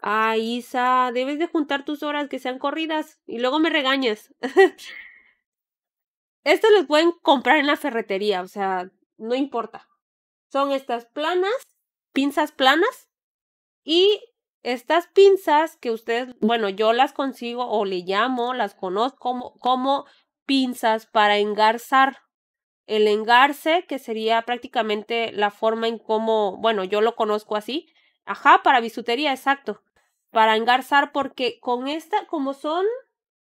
Ah, Isa, debes de juntar tus horas que sean corridas y luego me regañas. Estas los pueden comprar en la ferretería, o sea, no importa. Son estas planas, pinzas planas, y estas pinzas que ustedes, bueno, yo las consigo o le llamo, las conozco como, pinzas para engarzar. El engarce, que sería prácticamente la forma en cómo, bueno, yo lo conozco así. Ajá, para bisutería, exacto. Para engarzar, porque con esta, como son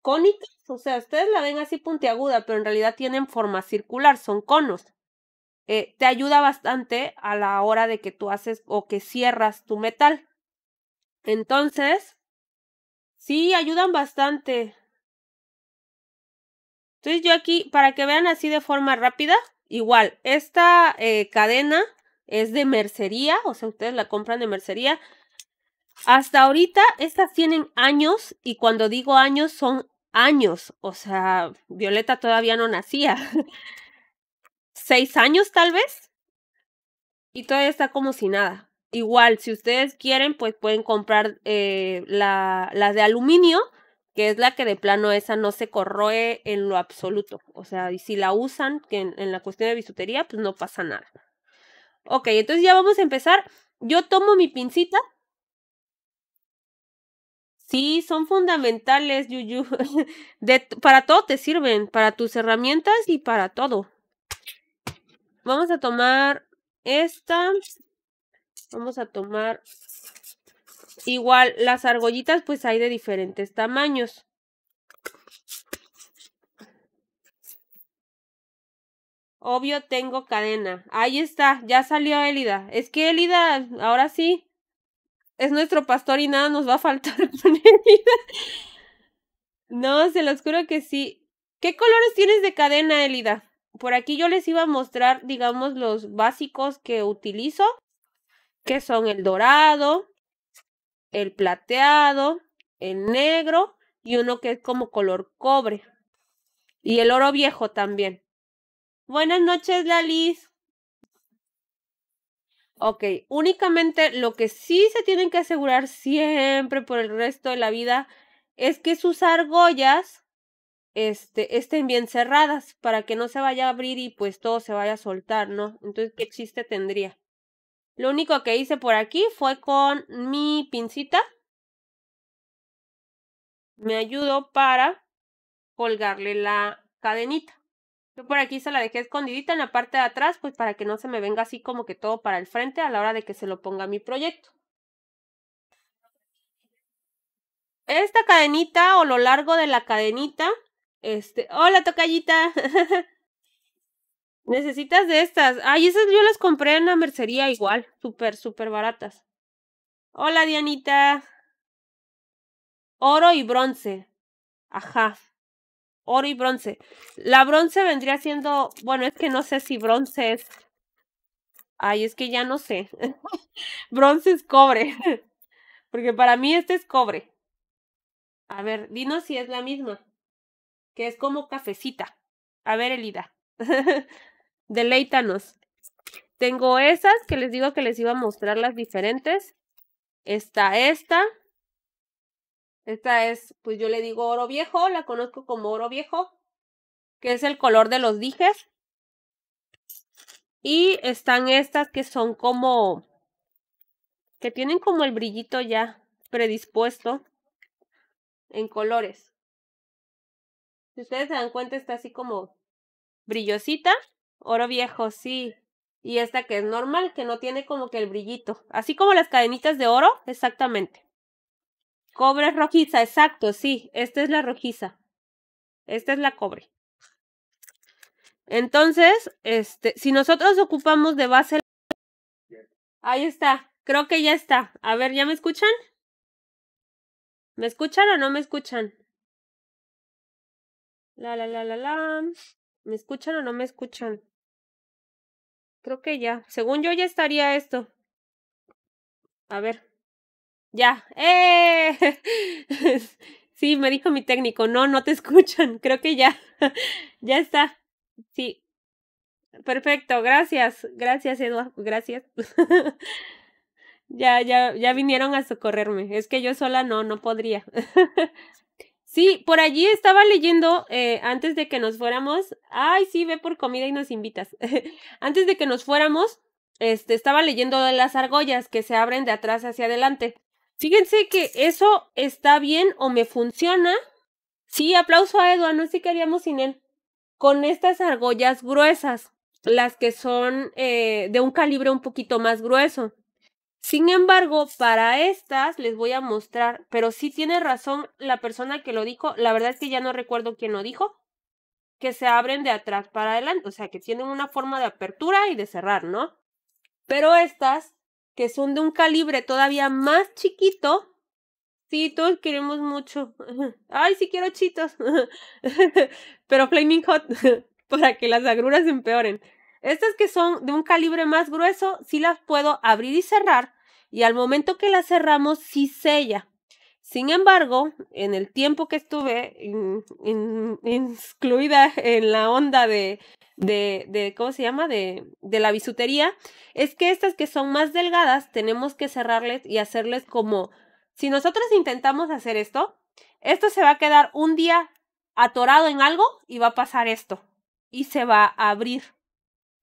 cónicas, o sea, ustedes la ven así puntiaguda, pero en realidad tienen forma circular, son conos. Eh, te ayuda bastante a la hora de que tú haces o que cierras tu metal. Entonces, sí, ayudan bastante. Entonces yo aquí, para que vean así de forma rápida, igual, esta eh, cadena es de mercería, o sea, ustedes la compran de mercería. Hasta ahorita, estas tienen años, y cuando digo años, son años, o sea, Violeta todavía no nacía. Seis años tal vez. Y todavía está como si nada. Igual, si ustedes quieren, pues pueden comprar eh, la, de aluminio, que es la que de plano esa no se corroe en lo absoluto. O sea, y si la usan, que en, la cuestión de bisutería, pues no pasa nada. Ok, entonces ya vamos a empezar. Yo tomo mi pincita, Sí, son fundamentales, Yuyu. De, para todo te sirven, para tus herramientas y para todo. Vamos a tomar esta. Vamos a tomar igual las argollitas, pues hay de diferentes tamaños. Obvio tengo cadena. Ahí está, ya salió Elida. Es que Elida, ahora sí, es nuestro pastor y nada nos va a faltar no, se los juro que sí. ¿Qué colores tienes de cadena, Elida? Por aquí yo les iba a mostrar, digamos, los básicos que utilizo, que son el dorado, el plateado, el negro y uno que es como color cobre. Y el oro viejo también. Buenas noches, Lalis. Ok, únicamente lo que sí se tienen que asegurar siempre por el resto de la vida es que sus argollas este, estén bien cerradas para que no se vaya a abrir y pues todo se vaya a soltar, ¿no? Entonces, ¿qué chiste tendría? Lo único que hice por aquí fue con mi pincita. Me ayudó para colgarle la cadenita. Yo por aquí se la dejé escondidita en la parte de atrás, pues para que no se me venga así como que todo para el frente a la hora de que se lo ponga mi proyecto. Esta cadenita o lo largo de la cadenita, este, hola tocallita. Necesitas de estas. Ay, esas yo las compré en la mercería igual, súper, súper baratas. Hola Dianita. Oro y bronce. Ajá oro y bronce. La bronce vendría siendo, bueno, es que no sé si bronce es... Ay, es que ya no sé. bronce es cobre. Porque para mí este es cobre. A ver, dinos si es la misma. Que es como cafecita. A ver, Elida. Deleítanos. Tengo esas que les digo que les iba a mostrar las diferentes. Está esta. Esta es, pues yo le digo oro viejo, la conozco como oro viejo, que es el color de los dijes. Y están estas que son como, que tienen como el brillito ya predispuesto en colores. Si ustedes se dan cuenta, está así como brillosita, oro viejo, sí. Y esta que es normal, que no tiene como que el brillito. Así como las cadenitas de oro, exactamente. Cobre rojiza, exacto, sí, esta es la rojiza. Esta es la cobre. Entonces, este, si nosotros ocupamos de base... Ahí está, creo que ya está. A ver, ¿ya me escuchan? ¿Me escuchan o no me escuchan? La, la, la, la, la. ¿Me escuchan o no me escuchan? Creo que ya. Según yo ya estaría esto. A ver. Ya. ¡Eh! sí, me dijo mi técnico, no, no te escuchan. Creo que ya. ya está. Sí. Perfecto, gracias. Gracias, Eduardo. Gracias. ya, ya, ya vinieron a socorrerme. Es que yo sola no, no podría. Sí, por allí estaba leyendo eh, antes de que nos fuéramos. Ay, sí, ve por comida y nos invitas. antes de que nos fuéramos, este, estaba leyendo de las argollas que se abren de atrás hacia adelante. Fíjense que eso está bien o me funciona. Sí, aplauso a Eduardo, no sé haríamos sin él. Con estas argollas gruesas, las que son eh, de un calibre un poquito más grueso. Sin embargo, para estas les voy a mostrar, pero sí tiene razón la persona que lo dijo, la verdad es que ya no recuerdo quién lo dijo, que se abren de atrás para adelante, o sea, que tienen una forma de apertura y de cerrar, ¿no? Pero estas que son de un calibre todavía más chiquito. Sí, todos queremos mucho. Ay, sí quiero chitos. Pero Flaming Hot, para que las agruras empeoren. Estas que son de un calibre más grueso, sí las puedo abrir y cerrar. Y al momento que las cerramos, sí sella. Sin embargo, en el tiempo que estuve incluida en la onda de de, ¿cómo se llama? De, de la bisutería, es que estas que son más delgadas tenemos que cerrarles y hacerles como, si nosotros intentamos hacer esto, esto se va a quedar un día atorado en algo y va a pasar esto y se va a abrir,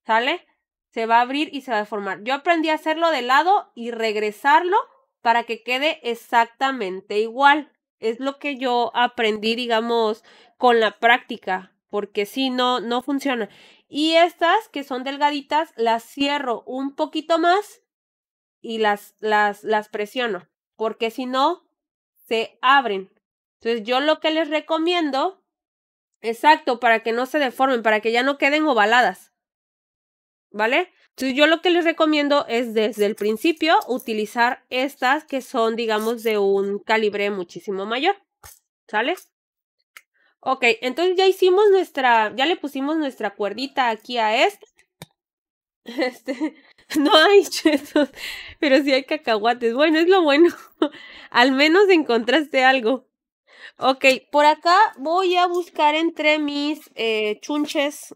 ¿sale? Se va a abrir y se va a formar. Yo aprendí a hacerlo de lado y regresarlo para que quede exactamente igual. Es lo que yo aprendí, digamos, con la práctica porque si no, no funciona. Y estas que son delgaditas, las cierro un poquito más y las, las, las presiono, porque si no, se abren. Entonces yo lo que les recomiendo, exacto, para que no se deformen, para que ya no queden ovaladas. ¿Vale? Entonces yo lo que les recomiendo es desde el principio utilizar estas que son, digamos, de un calibre muchísimo mayor. ¿Sale? Ok, entonces ya hicimos nuestra, ya le pusimos nuestra cuerdita aquí a este. Este, no hay chesos, pero sí hay cacahuates. Bueno, es lo bueno. Al menos encontraste algo. Ok, por acá voy a buscar entre mis eh, chunches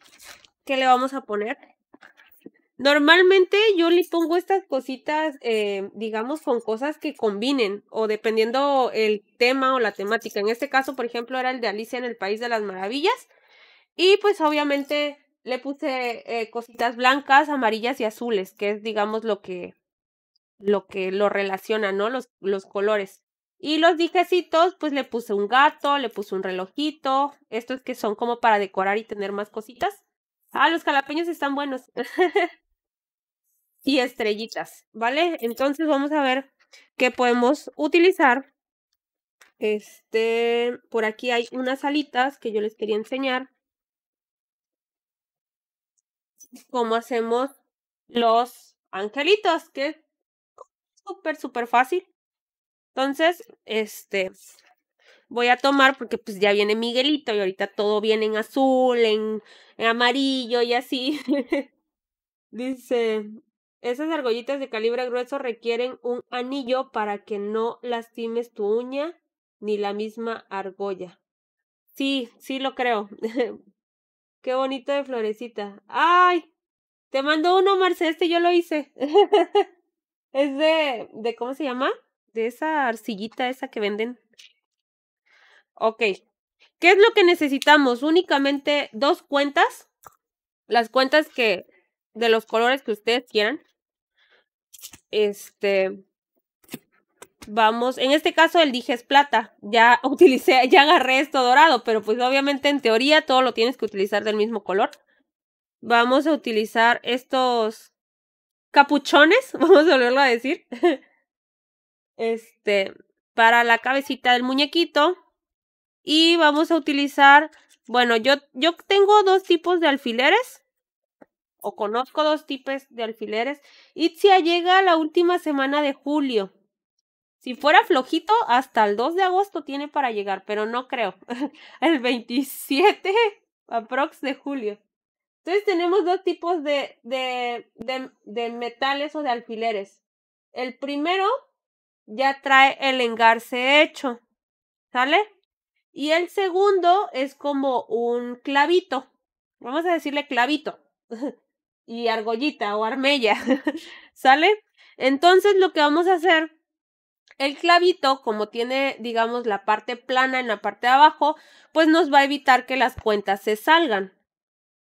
que le vamos a poner. Normalmente yo le pongo estas cositas, eh, digamos, con cosas que combinen o dependiendo el tema o la temática. En este caso, por ejemplo, era el de Alicia en el País de las Maravillas. Y pues obviamente le puse eh, cositas blancas, amarillas y azules, que es, digamos, lo que lo, que lo relaciona, ¿no? Los, los colores. Y los dijecitos, pues le puse un gato, le puse un relojito, estos que son como para decorar y tener más cositas. Ah, los jalapeños están buenos. y estrellitas, ¿vale? Entonces vamos a ver qué podemos utilizar. Este, por aquí hay unas alitas que yo les quería enseñar. Cómo hacemos los angelitos, que es súper, súper fácil. Entonces, este, voy a tomar porque pues ya viene Miguelito y ahorita todo viene en azul, en amarillo y así. Dice, esas argollitas de calibre grueso requieren un anillo para que no lastimes tu uña ni la misma argolla. Sí, sí lo creo. Qué bonito de florecita. ¡Ay! Te mando uno, Marce, este yo lo hice. es de, de, ¿cómo se llama? De esa arcillita esa que venden. Ok. ¿Qué es lo que necesitamos? Únicamente dos cuentas. Las cuentas que de los colores que ustedes quieran. Este, vamos, en este caso el dije es plata, ya utilicé, ya agarré esto dorado, pero pues obviamente en teoría todo lo tienes que utilizar del mismo color. Vamos a utilizar estos capuchones, vamos a volverlo a decir, este, para la cabecita del muñequito. Y vamos a utilizar, bueno, yo, yo tengo dos tipos de alfileres o conozco dos tipos de alfileres. Itzia llega la última semana de julio. Si fuera flojito, hasta el 2 de agosto tiene para llegar, pero no creo. el 27 aprox de julio. Entonces tenemos dos tipos de, de, de, de metales o de alfileres. El primero ya trae el engarce hecho, ¿sale? Y el segundo es como un clavito. Vamos a decirle clavito. y argollita o armella, ¿sale? Entonces lo que vamos a hacer, el clavito, como tiene, digamos, la parte plana en la parte de abajo, pues nos va a evitar que las cuentas se salgan.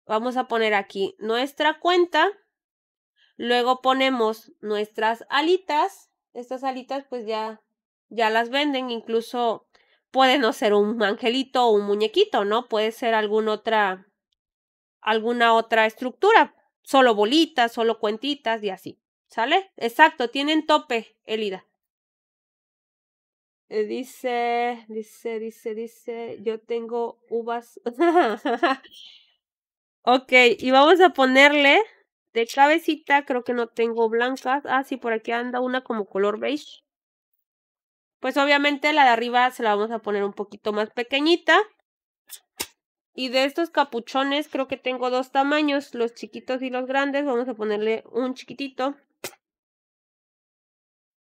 Vamos a poner aquí nuestra cuenta, luego ponemos nuestras alitas, estas alitas pues ya, ya las venden, incluso puede no ser un angelito o un muñequito, ¿no? Puede ser alguna otra, alguna otra estructura solo bolitas, solo cuentitas y así. ¿Sale? Exacto, tienen tope, Elida. Eh, dice, dice, dice, dice, yo tengo uvas. ok, y vamos a ponerle de cabecita, creo que no tengo blancas. Ah, sí, por aquí anda una como color beige. Pues obviamente la de arriba se la vamos a poner un poquito más pequeñita. Y de estos capuchones creo que tengo dos tamaños, los chiquitos y los grandes. Vamos a ponerle un chiquitito.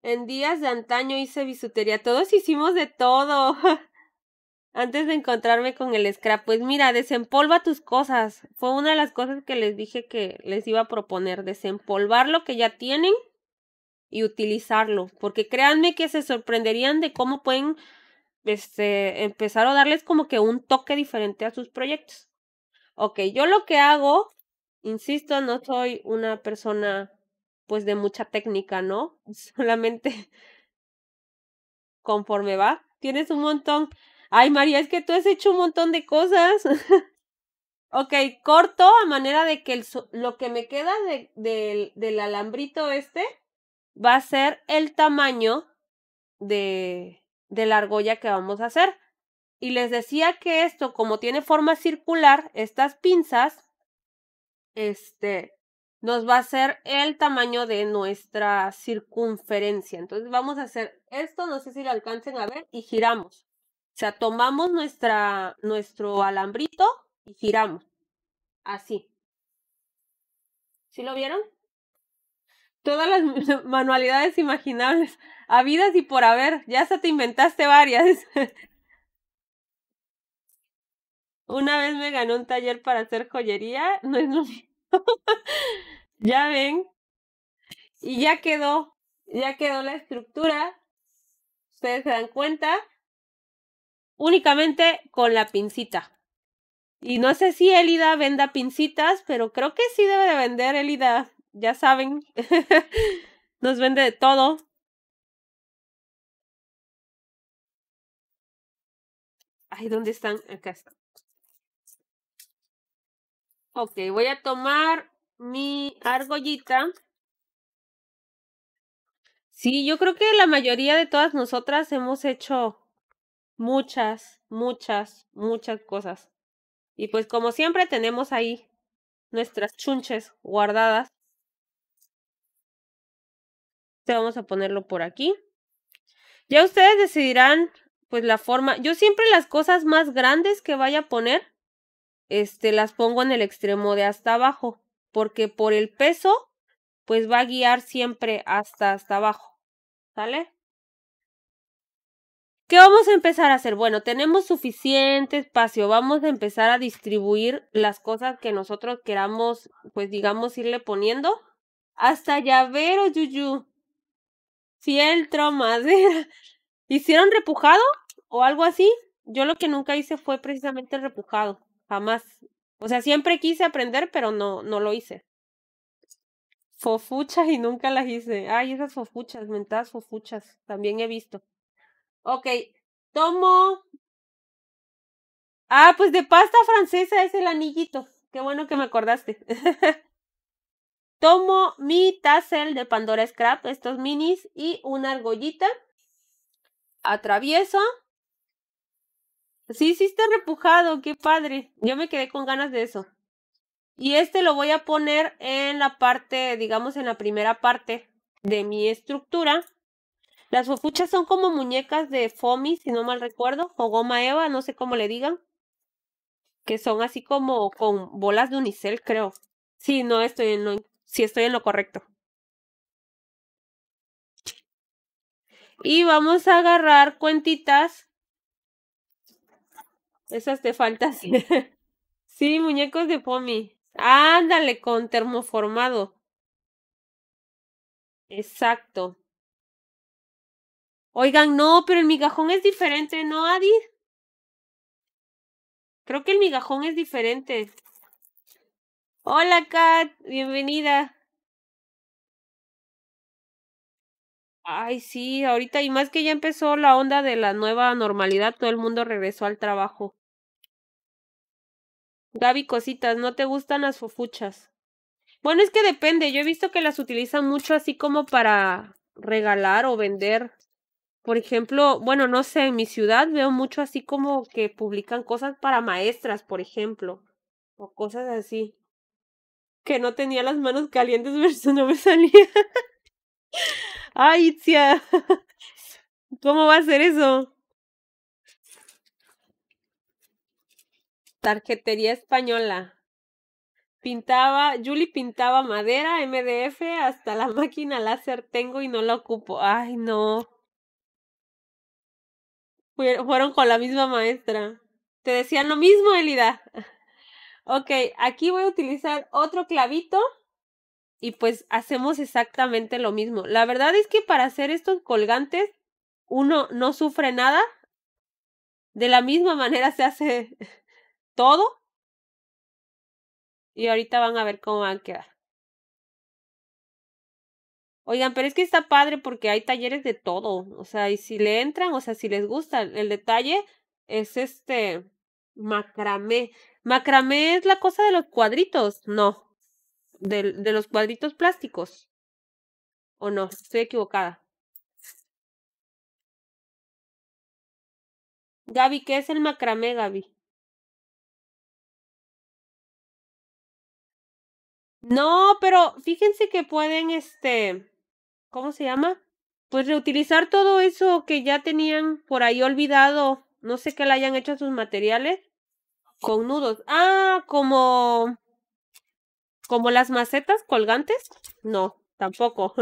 En días de antaño hice bisutería. Todos hicimos de todo. Antes de encontrarme con el scrap, pues mira, desempolva tus cosas. Fue una de las cosas que les dije que les iba a proponer, desempolvar lo que ya tienen y utilizarlo, porque créanme que se sorprenderían de cómo pueden este, empezar a darles como que un toque diferente a sus proyectos. Ok, yo lo que hago, insisto, no soy una persona pues de mucha técnica, ¿no? Solamente conforme va, tienes un montón. Ay, María, es que tú has hecho un montón de cosas. ok, corto a manera de que el lo que me queda del alambrito este va a ser el tamaño de de la argolla que vamos a hacer. Y les decía que esto, como tiene forma circular, estas pinzas, este, nos va a hacer el tamaño de nuestra circunferencia. Entonces vamos a hacer esto, no sé si lo alcancen a ver, y giramos. O sea, tomamos nuestra, nuestro alambrito y giramos. Así. ¿Sí lo vieron? todas las manualidades imaginables, habidas y por haber. Ya hasta te inventaste varias. Una vez me ganó un taller para hacer joyería, no es lo mismo. ya ven. Y ya quedó, ya quedó la estructura. Ustedes se dan cuenta. Únicamente con la pincita. Y no sé si Elida venda pincitas, pero creo que sí debe de vender Elida ya saben, nos vende de todo. Ay, ¿dónde están? Acá están. Ok, voy a tomar mi argollita. Sí, yo creo que la mayoría de todas nosotras hemos hecho muchas, muchas, muchas cosas. Y pues como siempre tenemos ahí nuestras chunches guardadas. Te vamos a ponerlo por aquí. Ya ustedes decidirán, pues, la forma. Yo siempre las cosas más grandes que vaya a poner, este, las pongo en el extremo de hasta abajo, porque por el peso, pues va a guiar siempre hasta hasta abajo. ¿Sale? ¿Qué vamos a empezar a hacer? Bueno, tenemos suficiente espacio. Vamos a empezar a distribuir las cosas que nosotros queramos, pues digamos, irle poniendo. Hasta llavero, Yuyu fieltro, madera. ¿Hicieron repujado o algo así? Yo lo que nunca hice fue precisamente el repujado, jamás. O sea, siempre quise aprender, pero no, no lo hice. Fofuchas y nunca las hice. Ay, esas fofuchas, mentadas fofuchas, también he visto. Ok, tomo. Ah, pues de pasta francesa es el anillito. Qué bueno que me acordaste. Tomo mi tassel de Pandora Scrap, estos minis, y una argollita. Atravieso. Sí, sí está repujado, qué padre. Yo me quedé con ganas de eso. Y este lo voy a poner en la parte, digamos, en la primera parte de mi estructura. Las fofuchas son como muñecas de Fomi, si no mal recuerdo, o goma eva, no sé cómo le digan. Que son así como con bolas de unicel, creo. Sí, no estoy en si estoy en lo correcto. Y vamos a agarrar cuentitas. Esas te faltan. Sí. muñecos de Pomi. Ándale, con termoformado. Exacto. Oigan, no, pero el migajón es diferente, ¿no, Adi? Creo que el migajón es diferente. Hola, Kat, bienvenida. Ay, sí, ahorita y más que ya empezó la onda de la nueva normalidad, todo el mundo regresó al trabajo. Gaby, cositas, ¿no te gustan las fofuchas? Bueno, es que depende, yo he visto que las utilizan mucho así como para regalar o vender. Por ejemplo, bueno, no sé, en mi ciudad veo mucho así como que publican cosas para maestras, por ejemplo, o cosas así que no tenía las manos calientes, pero eso no me salía. Ay, Itzia. ¿Cómo va a ser eso? Tarjetería española. Pintaba, Julie pintaba madera, MDF, hasta la máquina láser tengo y no la ocupo. Ay, no. Fueron con la misma maestra. Te decían lo mismo, Elida. Ok, aquí voy a utilizar otro clavito y pues hacemos exactamente lo mismo. La verdad es que para hacer estos colgantes uno no sufre nada. De la misma manera se hace todo. Y ahorita van a ver cómo van a quedar. Oigan, pero es que está padre porque hay talleres de todo. O sea, y si le entran, o sea, si les gusta, el detalle es este macramé. Macramé es la cosa de los cuadritos, no. De, de los cuadritos plásticos. ¿O no? Estoy equivocada. Gaby, ¿qué es el macramé, Gaby? No, pero fíjense que pueden, este, ¿cómo se llama? Pues reutilizar todo eso que ya tenían por ahí olvidado, no sé qué le hayan hecho a sus materiales, con nudos. Ah, como. Como las macetas colgantes. No, tampoco.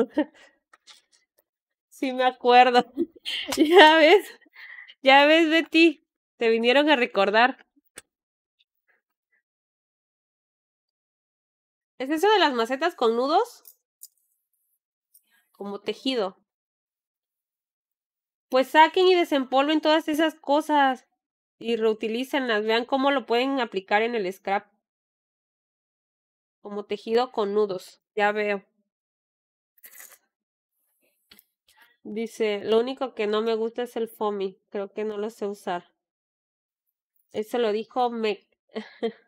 Si me acuerdo. ya ves. Ya ves, Betty. Te vinieron a recordar. ¿Es eso de las macetas con nudos? Como tejido. Pues saquen y desempolven todas esas cosas y reutilícenlas. Vean cómo lo pueden aplicar en el scrap. Como tejido con nudos. Ya veo. Dice, lo único que no me gusta es el foamy. Creo que no lo sé usar. Eso lo dijo me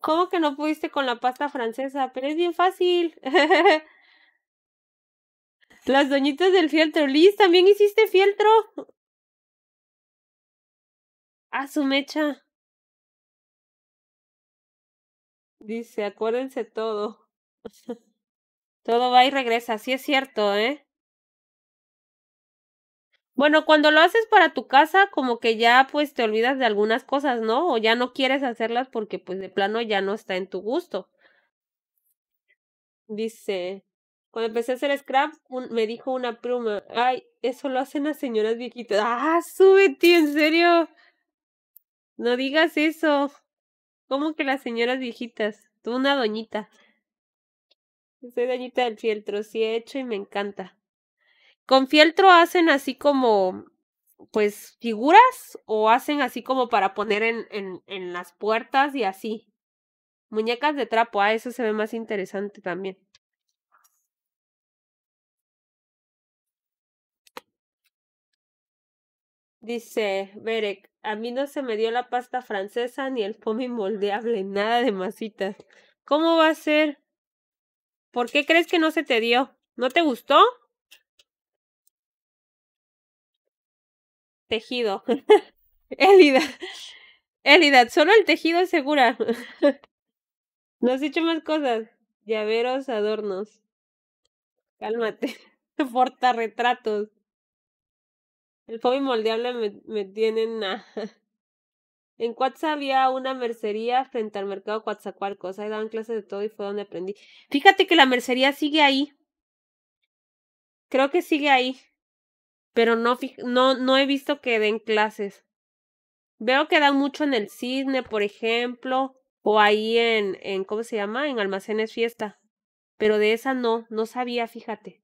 ¿Cómo que no pudiste con la pasta francesa? Pero es bien fácil. Las doñitas del fieltro. Liz, ¿también hiciste fieltro? a su mecha. Dice, acuérdense todo. todo va y regresa, sí es cierto, ¿eh? Bueno, cuando lo haces para tu casa, como que ya pues te olvidas de algunas cosas, ¿no? O ya no quieres hacerlas porque pues de plano ya no está en tu gusto. Dice, cuando empecé a hacer scrap, me dijo una pluma, ay, eso lo hacen las señoras viejitas. Ah, súbete, en serio. No digas eso. ¿Cómo que las señoras viejitas? Tú una doñita. Soy doñita del fieltro, sí he hecho y me encanta. Con fieltro hacen así como, pues, figuras o hacen así como para poner en, en, en las puertas y así. Muñecas de trapo, ah, eso se ve más interesante también. Dice Berek, a mí no se me dio la pasta francesa ni el pomi moldeable, nada de masitas. ¿Cómo va a ser? ¿Por qué crees que no se te dio? ¿No te gustó? Tejido. Elida. Elida, solo el tejido es segura. no has dicho más cosas. Llaveros, adornos. Cálmate. retratos el pobre moldeable me, me tiene nada. En Cuatza había una mercería frente al mercado Coatzacoalcos. Ahí daban clases de todo y fue donde aprendí. Fíjate que la mercería sigue ahí. Creo que sigue ahí. Pero no, no, no he visto que den clases. Veo que dan mucho en el cisne, por ejemplo, o ahí en, en ¿cómo se llama? En almacenes fiesta. Pero de esa no, no sabía, fíjate.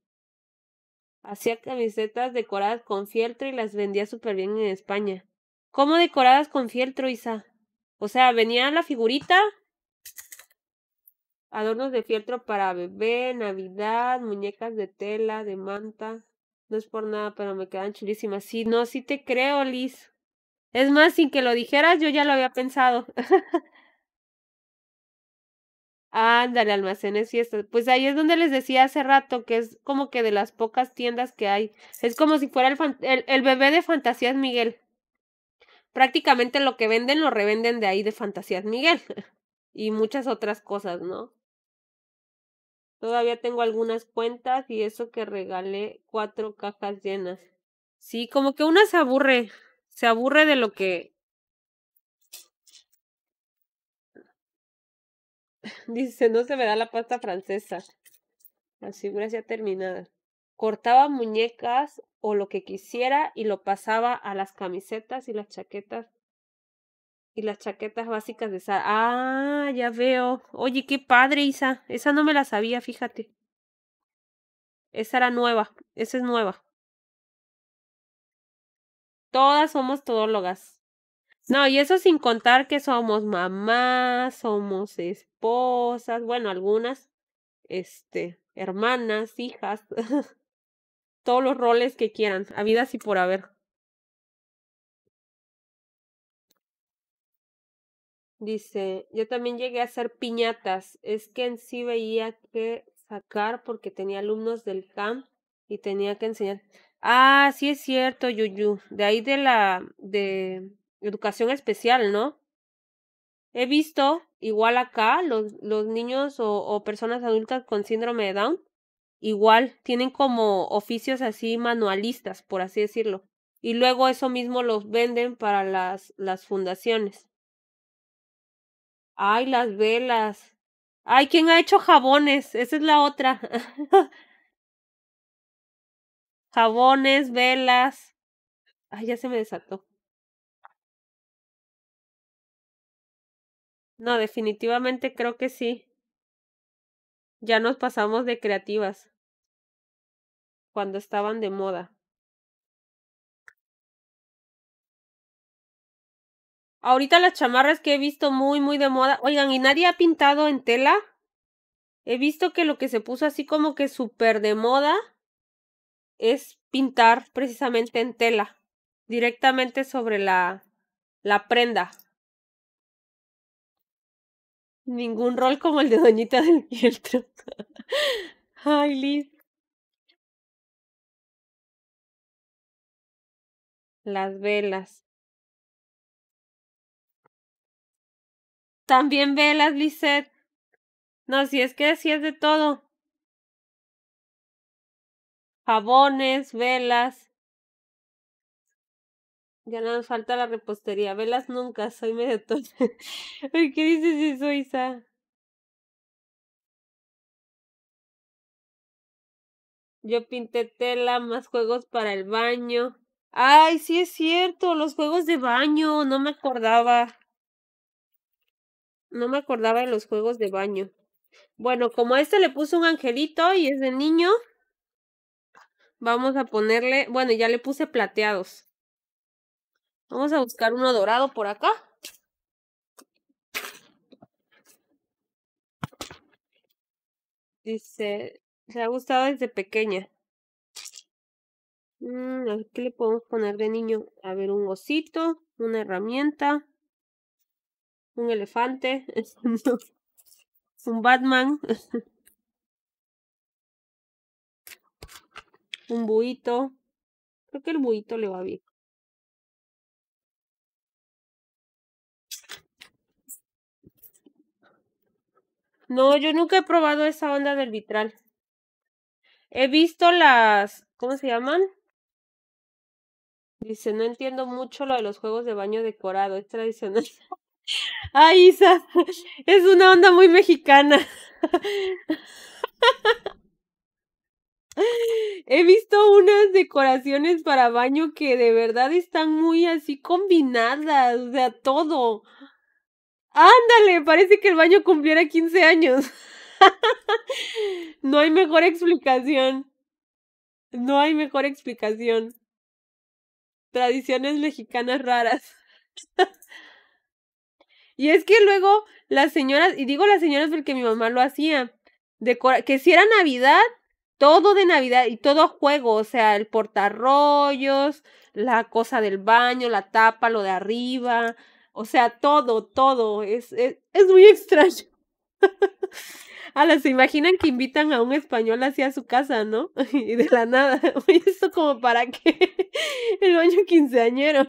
Hacía camisetas decoradas con fieltro y las vendía súper bien en España. ¿Cómo decoradas con fieltro, Isa? O sea, venía la figurita, adornos de fieltro para bebé, Navidad, muñecas de tela, de manta. No es por nada, pero me quedan chulísimas. Sí, no, sí te creo, Liz. Es más, sin que lo dijeras, yo ya lo había pensado. Ándale, almacenes y esto Pues ahí es donde les decía hace rato que es como que de las pocas tiendas que hay. Es como si fuera el, el, bebé de Fantasías Miguel. Prácticamente lo que venden lo revenden de ahí de Fantasías Miguel. y muchas otras cosas, ¿no? Todavía tengo algunas cuentas y eso que regalé cuatro cajas llenas. Sí, como que una se aburre. Se aburre de lo que Dice, no se me da la pasta francesa. Las figuras ya terminada. Cortaba muñecas o lo que quisiera y lo pasaba a las camisetas y las chaquetas. Y las chaquetas básicas de Sara. Ah, ya veo. Oye, qué padre, Isa. Esa no me la sabía, fíjate. Esa era nueva. Esa es nueva. Todas somos todólogas. No, y eso sin contar que somos mamás, somos esposas, bueno, algunas, este, hermanas, hijas, todos los roles que quieran, habidas y por haber. Dice, yo también llegué a hacer piñatas, es que en sí veía que sacar porque tenía alumnos del camp y tenía que enseñar. Ah, sí es cierto, Yuyu, de ahí de la, de, educación especial, ¿no? He visto igual acá los, los niños o, personas adultas con síndrome de Down, igual tienen como oficios así manualistas, por así decirlo. Y luego eso mismo los venden para las, las fundaciones. Ay, las velas. Ay, ¿quién ha hecho jabones? Esa es la otra. jabones, velas. Ay, ya se me desató. No, definitivamente creo que sí. Ya nos pasamos de creativas cuando estaban de moda. Ahorita las chamarras que he visto muy, muy de moda. Oigan, ¿y nadie ha pintado en tela? He visto que lo que se puso así como que súper de moda es pintar precisamente en tela, directamente sobre la, la prenda. Ningún rol como el de Doñita del Fieltro. Ay, Liz. Las velas. También velas, Lizeth. No, si es que así es de todo. Jabones, velas. Ya no nos falta la repostería. Velas nunca, soy medio tonta. qué dices eso, Isa? Yo pinté tela, más juegos para el baño. Ay, sí es cierto, los juegos de baño, no me acordaba. No me acordaba de los juegos de baño. Bueno, como a este le puse un angelito y es de niño, vamos a ponerle, bueno, ya le puse plateados. Vamos a buscar uno dorado por acá. Dice, se ha gustado desde pequeña. Mm, ¿Qué le podemos poner de niño? A ver, un osito, una herramienta, un elefante, un Batman, un buito. Creo que el buito le va bien. No, yo nunca he probado esa onda del vitral. He visto las, ¿cómo se llaman? Dice, no entiendo mucho lo de los juegos de baño decorado, es tradicional. Ay, Isa, es una onda muy mexicana. He visto unas decoraciones para baño que de verdad están muy así combinadas, o sea, todo. Ándale, parece que el baño cumpliera 15 años. no hay mejor explicación. No hay mejor explicación. Tradiciones mexicanas raras. y es que luego las señoras, y digo las señoras porque mi mamá lo hacía, que si era Navidad, todo de Navidad y todo a juego, o sea, el portarrollos, la cosa del baño, la tapa, lo de arriba, o sea, todo, todo. Es, es, muy extraño. A las se imaginan que invitan a un español a su casa, ¿no? Y de la nada. esto como para qué el baño quinceañero.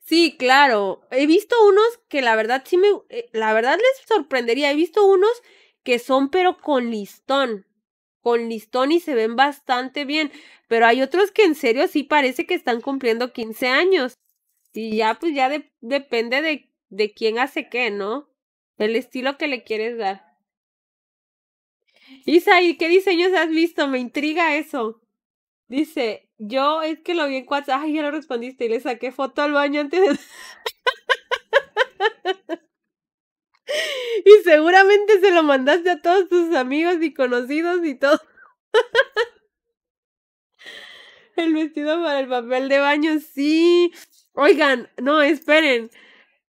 Sí, claro. He visto unos que la verdad sí me, eh, la verdad les sorprendería. He visto unos que son pero con listón con listón y se ven bastante bien, pero hay otros que en serio sí parece que están cumpliendo 15 años. Y ya, pues ya depende de, de quién hace qué, ¿no? El estilo que le quieres dar. Isaí, ¿qué diseños has visto? Me intriga eso. Dice, yo es que lo vi en WhatsApp. Ay, ya lo respondiste y le saqué foto al baño antes de. Y seguramente se lo mandaste a todos tus amigos y conocidos y todo. El vestido para el papel de baño, sí. Oigan, no, esperen.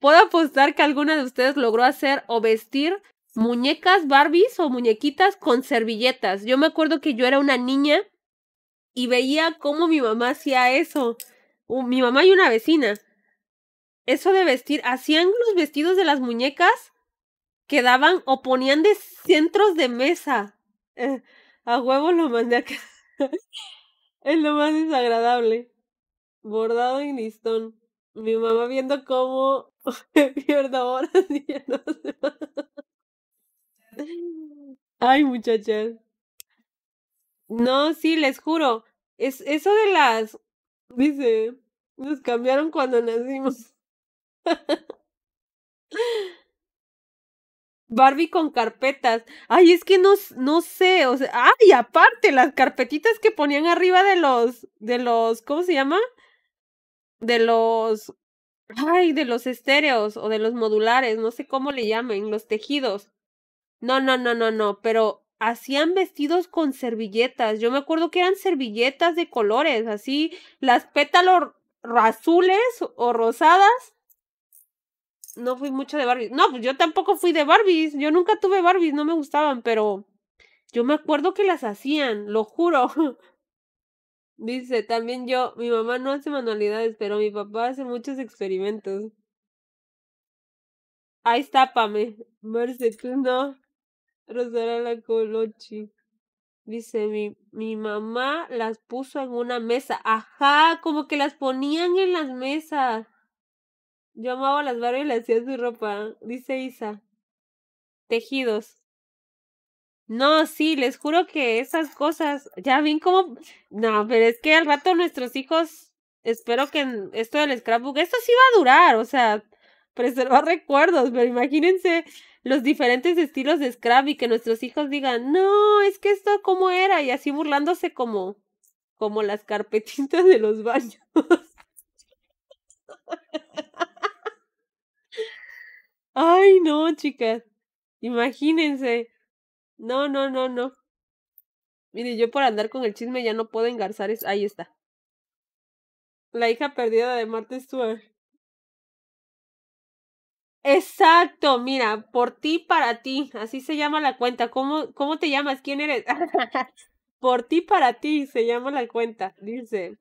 Puedo apostar que alguna de ustedes logró hacer o vestir muñecas Barbies o muñequitas con servilletas. Yo me acuerdo que yo era una niña y veía cómo mi mamá hacía eso. mi mamá y una vecina. Eso de vestir, hacían los vestidos de las muñecas ...quedaban o ponían de centros de mesa. Eh, a huevo lo mandé acá. es lo más desagradable. Bordado en listón. Mi mamá viendo cómo pierdo horas y Ay, muchachas. No, sí, les juro. Es eso de las. Dice. Nos cambiaron cuando nacimos. Barbie con carpetas. Ay, es que no, no sé, o sea, ay, aparte, las carpetitas que ponían arriba de los, de los, ¿cómo se llama? De los, ay, de los estéreos o de los modulares, no sé cómo le llamen, los tejidos. No, no, no, no, no, pero hacían vestidos con servilletas. Yo me acuerdo que eran servilletas de colores, así, las pétalos azules o rosadas no fui mucho de Barbies. No, pues yo tampoco fui de Barbies. Yo nunca tuve Barbies, no me gustaban, pero yo me acuerdo que las hacían, lo juro. Dice, también yo, mi mamá no hace manualidades, pero mi papá hace muchos experimentos. Ahí está, Pame. no. Rosara la Colochi. Dice, mi, mi mamá las puso en una mesa. Ajá, como que las ponían en las mesas. Yo amaba las barbas y le hacía su ropa, dice Isa. Tejidos. No, sí, les juro que esas cosas, ya ven cómo... No, pero es que al rato nuestros hijos, espero que esto del scrapbook, esto sí va a durar, o sea, preservar recuerdos, pero imagínense los diferentes estilos de scrap y que nuestros hijos digan, no, es que esto cómo era, y así burlándose como, como las carpetitas de los baños. Ay, no, chicas. Imagínense. No, no, no, no. Mire, yo por andar con el chisme ya no puedo engarzar. Ahí está. La hija perdida de Marta Stuart. Exacto, mira, por ti, para ti. Así se llama la cuenta. ¿Cómo, cómo te llamas? ¿Quién eres? por ti, para ti se llama la cuenta. Dice.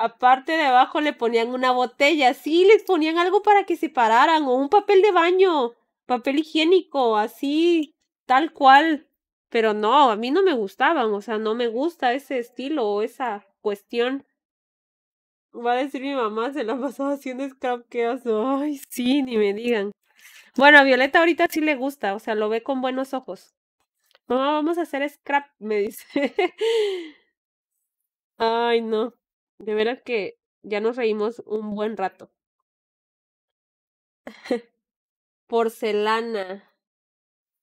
Aparte de abajo le ponían una botella, sí, les ponían algo para que se pararan, o un papel de baño, papel higiénico, así, tal cual. Pero no, a mí no me gustaban, o sea, no me gusta ese estilo o esa cuestión. Va a decir mi mamá, se la pasaba haciendo scrap, Ay, sí, ni me digan. Bueno, a Violeta ahorita sí le gusta, o sea, lo ve con buenos ojos. Mamá, vamos a hacer scrap, me dice. Ay, no. De veras que ya nos reímos un buen rato. Porcelana.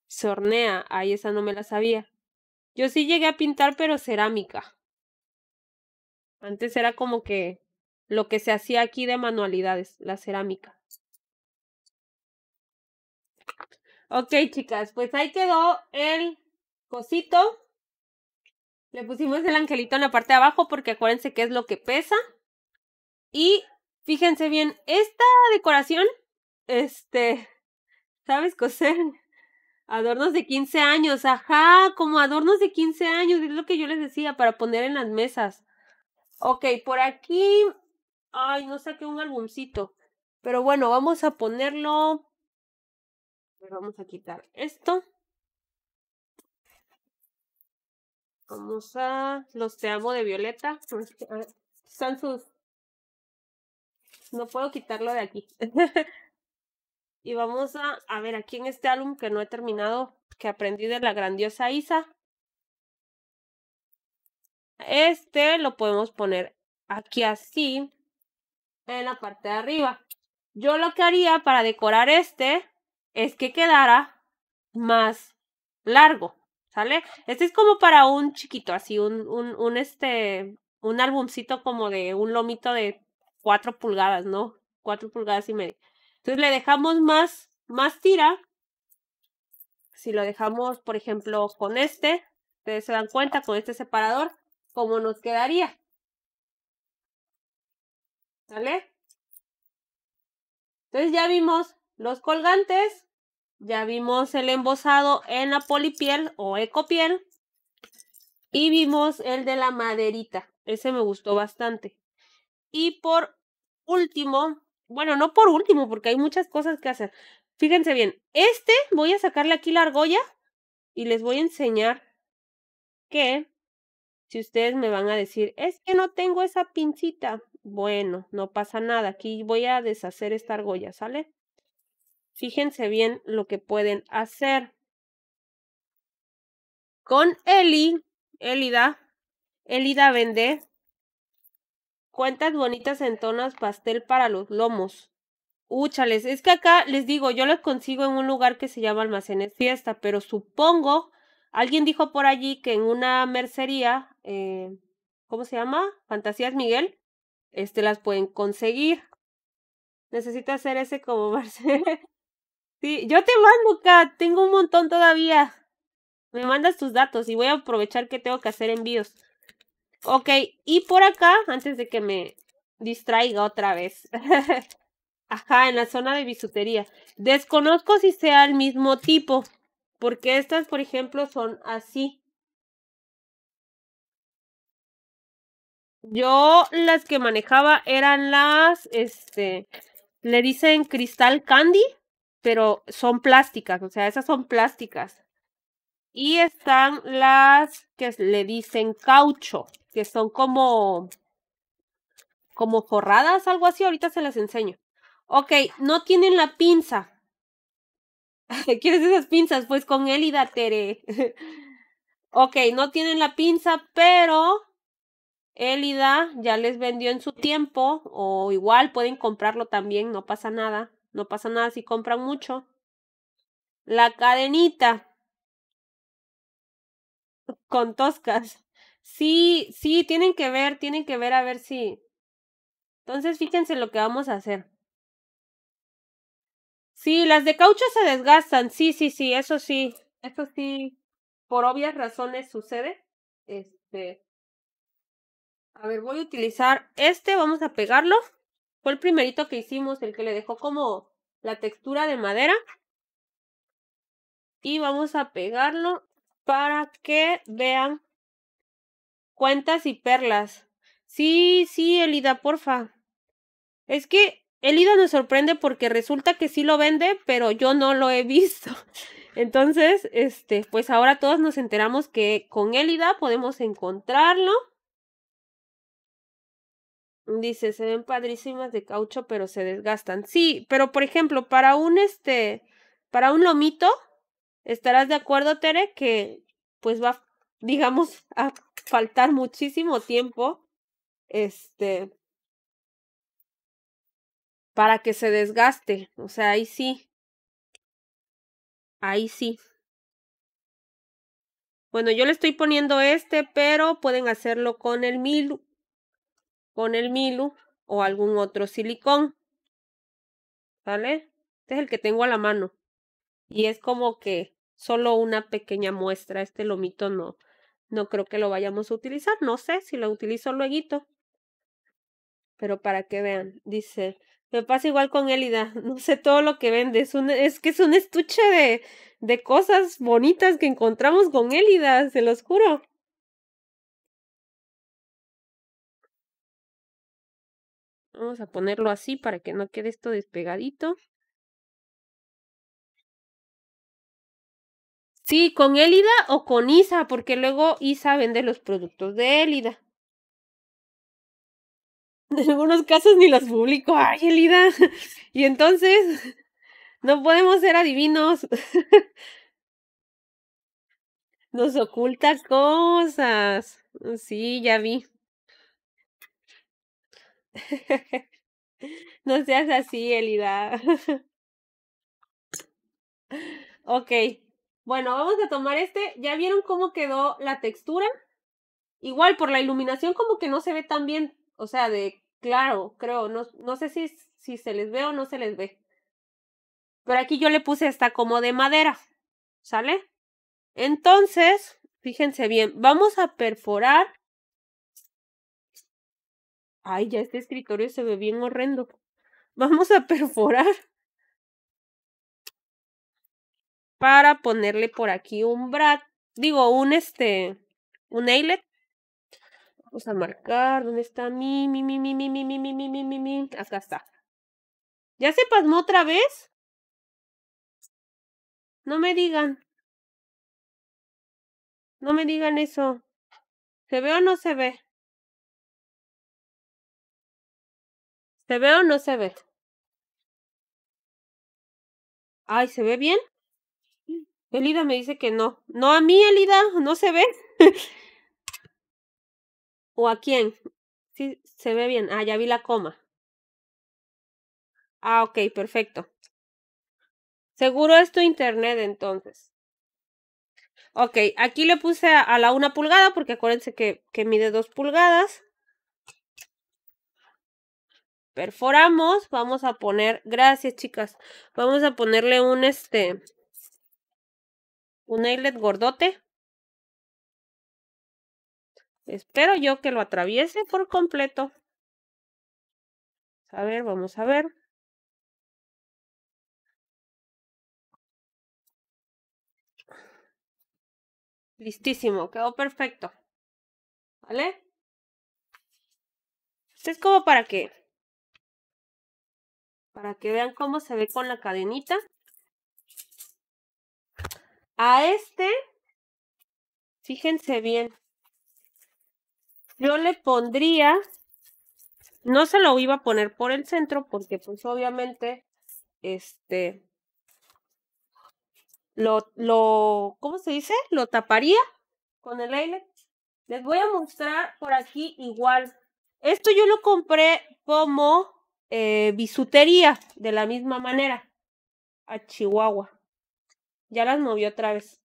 Sornea. ahí Ay, esa no me la sabía. Yo sí llegué a pintar, pero cerámica. Antes era como que lo que se hacía aquí de manualidades, la cerámica. Ok, chicas, pues ahí quedó el cosito. Le pusimos el angelito en la parte de abajo porque acuérdense que es lo que pesa. Y fíjense bien, esta decoración, este, ¿sabes coser? Adornos de 15 años, ajá, como adornos de 15 años, es lo que yo les decía, para poner en las mesas. Ok, por aquí, ay, no saqué un albumcito, pero bueno, vamos a ponerlo, vamos a quitar esto. Vamos a los te amo de Violeta. Están No puedo quitarlo de aquí. y vamos a, a ver aquí en este álbum que no he terminado, que aprendí de la grandiosa Isa. Este lo podemos poner aquí así, en la parte de arriba. Yo lo que haría para decorar este es que quedara más largo. ¿Sale? Este es como para un chiquito, así, un, un, este, un álbumcito como de un lomito de cuatro pulgadas, ¿no? Cuatro pulgadas y media. Entonces le dejamos más, más tira. Si lo dejamos, por ejemplo, con este, ustedes se dan cuenta, con este separador, cómo nos quedaría. ¿Sale? Entonces ya vimos los colgantes, ya vimos el embosado en la polipiel o ecopiel. Y vimos el de la maderita. Ese me gustó bastante. Y por último, bueno, no por último, porque hay muchas cosas que hacer. Fíjense bien, este voy a sacarle aquí la argolla y les voy a enseñar que si ustedes me van a decir, es que no tengo esa pincita. Bueno, no pasa nada. Aquí voy a deshacer esta argolla, ¿sale? Fíjense bien lo que pueden hacer. Con Eli, Elida, Elida vende cuentas bonitas en tonos pastel para los lomos. Úchales, es que acá les digo, yo las consigo en un lugar que se llama Almacenes Fiesta, pero supongo, alguien dijo por allí que en una mercería, eh, ¿cómo se llama? Fantasías Miguel, este las pueden conseguir. Necesito hacer ese como Marcel yo te mando, Kat. Tengo un montón todavía. Me mandas tus datos y voy a aprovechar que tengo que hacer envíos. Ok, y por acá, antes de que me distraiga otra vez. Ajá, en la zona de bisutería. Desconozco si sea el mismo tipo, porque estas, por ejemplo, son así. Yo las que manejaba eran las, este, le dicen cristal candy pero son plásticas, o sea, esas son plásticas. Y están las que le dicen caucho, que son como, como forradas, algo así, ahorita se las enseño. Ok, no tienen la pinza. ¿Quieres esas pinzas? Pues con Elida, Tere. ok, no tienen la pinza, pero Elida ya les vendió en su tiempo, o igual pueden comprarlo también, no pasa nada. No pasa nada si compran mucho. La cadenita. Con toscas. Sí, sí, tienen que ver, tienen que ver a ver si. Entonces, fíjense lo que vamos a hacer. Sí, las de caucho se desgastan. Sí, sí, sí, eso sí. Eso sí, por obvias razones sucede. Este. A ver, voy a utilizar este, vamos a pegarlo. Fue el primerito que hicimos, el que le dejó como la textura de madera. Y vamos a pegarlo para que vean cuentas y perlas. Sí, sí, Elida, porfa. Es que Elida nos sorprende porque resulta que sí lo vende, pero yo no lo he visto. Entonces, este, pues ahora todos nos enteramos que con Elida podemos encontrarlo. Dice, se ven padrísimas de caucho, pero se desgastan. Sí, pero por ejemplo, para un este, para un lomito, estarás de acuerdo, Tere, que pues va, digamos, a faltar muchísimo tiempo, este, para que se desgaste. O sea, ahí sí. Ahí sí. Bueno, yo le estoy poniendo este, pero pueden hacerlo con el mil con el Milu o algún otro silicón. ¿Vale? Este es el que tengo a la mano. Y es como que solo una pequeña muestra. Este lomito no, no creo que lo vayamos a utilizar. No sé si lo utilizo luego. Pero para que vean, dice, me pasa igual con Elida. No sé todo lo que vende. Es, que es un estuche de, de cosas bonitas que encontramos con Elida, se los juro. Vamos a ponerlo así para que no quede esto despegadito. Sí, con Elida o con Isa, porque luego Isa vende los productos de Elida. En algunos casos ni los publico. ¡Ay, Elida! Y entonces, no podemos ser adivinos. Nos oculta cosas. Sí, ya vi. no seas así, Elida. ok. Bueno, vamos a tomar este. ¿Ya vieron cómo quedó la textura? Igual, por la iluminación como que no se ve tan bien. O sea, de claro, creo. No, no sé si, si se les ve o no se les ve. Pero aquí yo le puse esta como de madera. ¿Sale? Entonces, fíjense bien, vamos a perforar ay, ya este escritorio se ve bien horrendo. Vamos a perforar para ponerle por aquí un brat, digo, un este, un eyelet. Vamos a marcar dónde está mi, mi, mi, mi, mi, mi, mi, mi, mi, mi, mi, Acá está. ¿Ya se pasmó otra vez? No me digan. No me digan eso. ¿Se ve o no se ve? ¿Se ve o no se ve? Ay, ¿se ve bien? Elida me dice que no. No a mí, Elida, no se ve. ¿O a quién? Sí, se ve bien. Ah, ya vi la coma. Ah, ok, perfecto. Seguro es tu internet entonces. Ok, aquí le puse a, la una pulgada porque acuérdense que, que mide dos pulgadas perforamos, vamos a poner, gracias chicas, vamos a ponerle un este, un eyelet gordote. Espero yo que lo atraviese por completo. A ver, vamos a ver. Listísimo, quedó perfecto. ¿Vale? Esto es como para que para que vean cómo se ve con la cadenita. A este, fíjense bien, yo le pondría, no se lo iba a poner por el centro porque pues obviamente, este, lo, ¿cómo se dice? Lo taparía con el aile. Les voy a mostrar por aquí igual. Esto yo lo compré como eh, bisutería de la misma manera a Chihuahua. Ya las movió otra vez.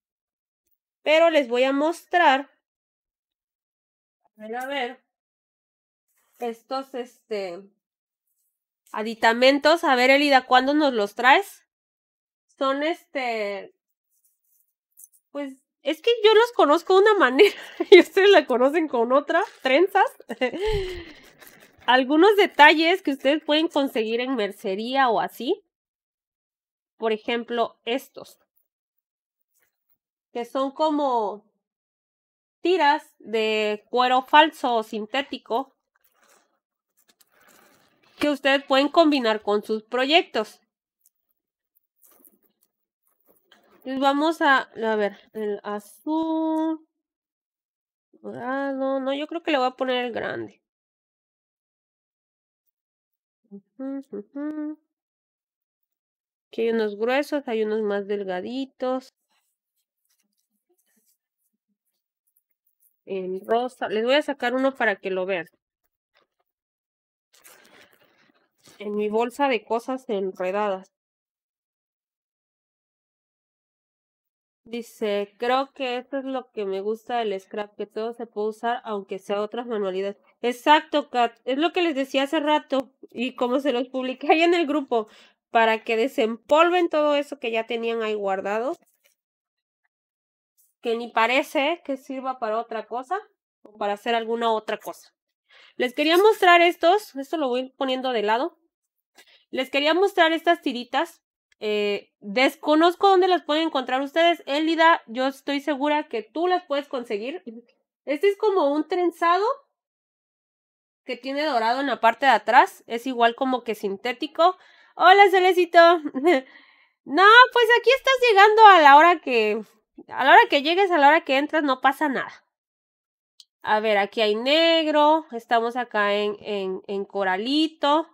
Pero les voy a mostrar. A ver, a ver. Estos, este. Aditamentos. A ver, Elida, ¿cuándo nos los traes? Son este. Pues es que yo los conozco de una manera y ustedes la conocen con otra. Trenzas. algunos detalles que ustedes pueden conseguir en mercería o así. Por ejemplo, estos, que son como tiras de cuero falso o sintético que ustedes pueden combinar con sus proyectos. Entonces vamos a, a ver, el azul, dorado, no, yo creo que le voy a poner el grande. Aquí hay unos gruesos, hay unos más delgaditos. En rosa. Les voy a sacar uno para que lo vean. En mi bolsa de cosas enredadas. Dice, creo que esto es lo que me gusta del scrap, que todo se puede usar, aunque sea otras manualidades. Exacto, Kat. Es lo que les decía hace rato y como se los publiqué ahí en el grupo, para que desempolven todo eso que ya tenían ahí guardado. Que ni parece que sirva para otra cosa o para hacer alguna otra cosa. Les quería mostrar estos, esto lo voy poniendo de lado. Les quería mostrar estas tiritas eh, desconozco dónde las pueden encontrar ustedes. Elida, yo estoy segura que tú las puedes conseguir. Este es como un trenzado que tiene dorado en la parte de atrás. Es igual como que sintético. Hola, Celecito. no, pues aquí estás llegando a la hora que... A la hora que llegues, a la hora que entras, no pasa nada. A ver, aquí hay negro. Estamos acá en, en, en coralito.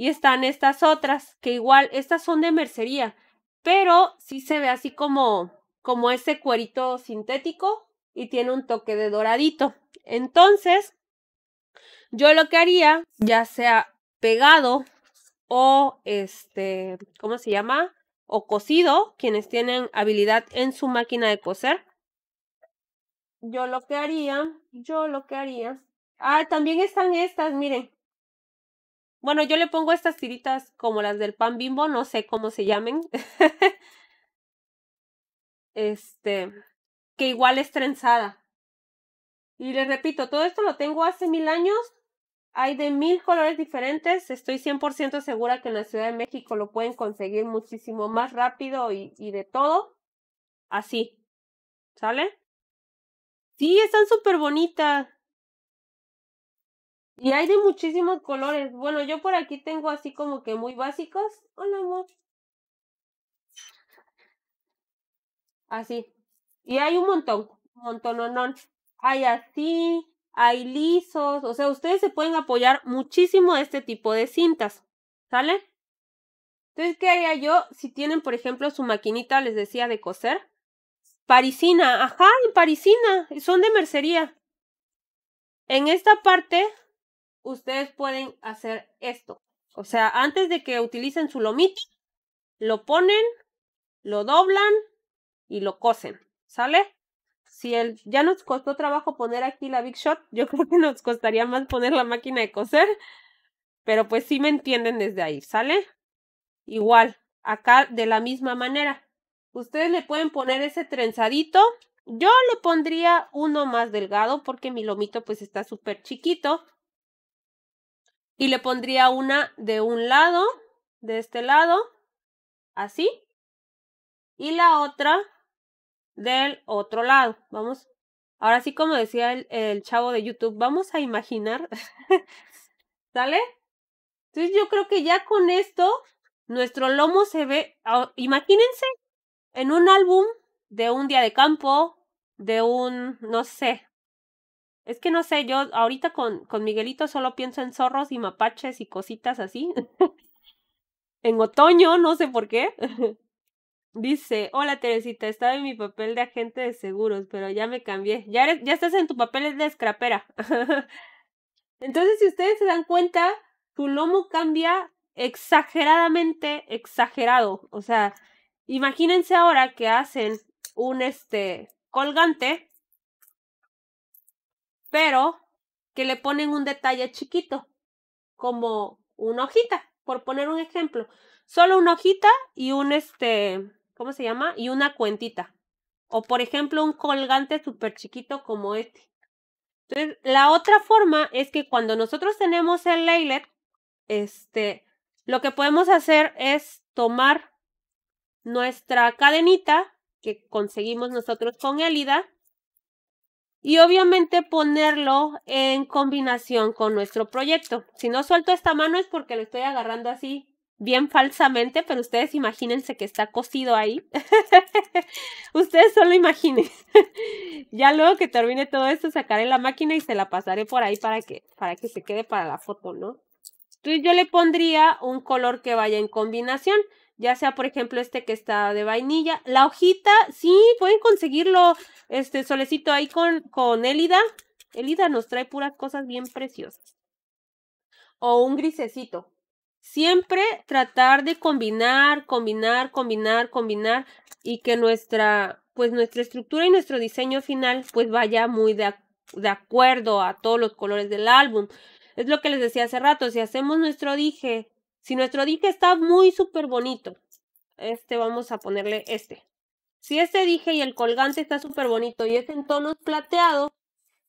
Y están estas otras, que igual, estas son de mercería, pero sí se ve así como, como ese cuerito sintético y tiene un toque de doradito. Entonces, yo lo que haría, ya sea pegado o este, ¿cómo se llama? O cosido, quienes tienen habilidad en su máquina de coser. Yo lo que haría, yo lo que haría. Ah, también están estas, miren. Bueno, yo le pongo estas tiritas como las del pan bimbo, no sé cómo se llamen. este, que igual es trenzada. Y les repito, todo esto lo tengo hace mil años. Hay de mil colores diferentes. Estoy 100% segura que en la Ciudad de México lo pueden conseguir muchísimo más rápido y, de todo. Así. ¿Sale? Sí, están súper bonitas. Y hay de muchísimos colores. Bueno, yo por aquí tengo así como que muy básicos. Hola, amor. Así. Y hay un montón, un montón, Hay así, hay lisos. O sea, ustedes se pueden apoyar muchísimo a este tipo de cintas. ¿Sale? Entonces, ¿qué haría yo si tienen, por ejemplo, su maquinita, les decía, de coser? Parisina. Ajá, en parisina. Son de mercería. En esta parte ustedes pueden hacer esto. O sea, antes de que utilicen su lomito, lo ponen, lo doblan y lo cosen. ¿Sale? Si el, ya nos costó trabajo poner aquí la Big Shot, yo creo que nos costaría más poner la máquina de coser. Pero pues sí me entienden desde ahí, ¿sale? Igual, acá de la misma manera. Ustedes le pueden poner ese trenzadito. Yo le pondría uno más delgado porque mi lomito pues está súper chiquito y le pondría una de un lado, de este lado, así, y la otra del otro lado. Vamos, ahora sí como decía el, chavo de YouTube, vamos a imaginar, ¿sale? Entonces yo creo que ya con esto nuestro lomo se ve, ah, imagínense, en un álbum de un día de campo, de un, no sé, es que no sé, yo ahorita con, con Miguelito solo pienso en zorros y mapaches y cositas así. en otoño, no sé por qué. Dice, hola Teresita, estaba en mi papel de agente de seguros, pero ya me cambié. Ya, ya estás en tu papel de escrapera. Entonces, si ustedes se dan cuenta, tu lomo cambia exageradamente exagerado. O sea, imagínense ahora que hacen un este colgante pero que le ponen un detalle chiquito, como una hojita, por poner un ejemplo. Solo una hojita y un este, ¿cómo se llama? Y una cuentita. O por ejemplo, un colgante súper chiquito como este. Entonces, la otra forma es que cuando nosotros tenemos el leylet este, lo que podemos hacer es tomar nuestra cadenita que conseguimos nosotros con Elida y obviamente ponerlo en combinación con nuestro proyecto. Si no suelto esta mano es porque lo estoy agarrando así bien falsamente, pero ustedes imagínense que está cosido ahí. ustedes solo imaginen. ya luego que termine todo esto sacaré la máquina y se la pasaré por ahí para que para que se quede para la foto, ¿no? Entonces yo le pondría un color que vaya en combinación ya sea por ejemplo este que está de vainilla, la hojita, sí, pueden conseguirlo, este solecito ahí con, con Elida, Elida nos trae puras cosas bien preciosas, o un grisecito, siempre tratar de combinar, combinar, combinar, combinar, y que nuestra, pues nuestra estructura y nuestro diseño final, pues vaya muy de, de acuerdo a todos los colores del álbum, es lo que les decía hace rato, si hacemos nuestro dije si nuestro dije está muy súper bonito, este vamos a ponerle este. Si este dije y el colgante está súper bonito y es en tonos plateado,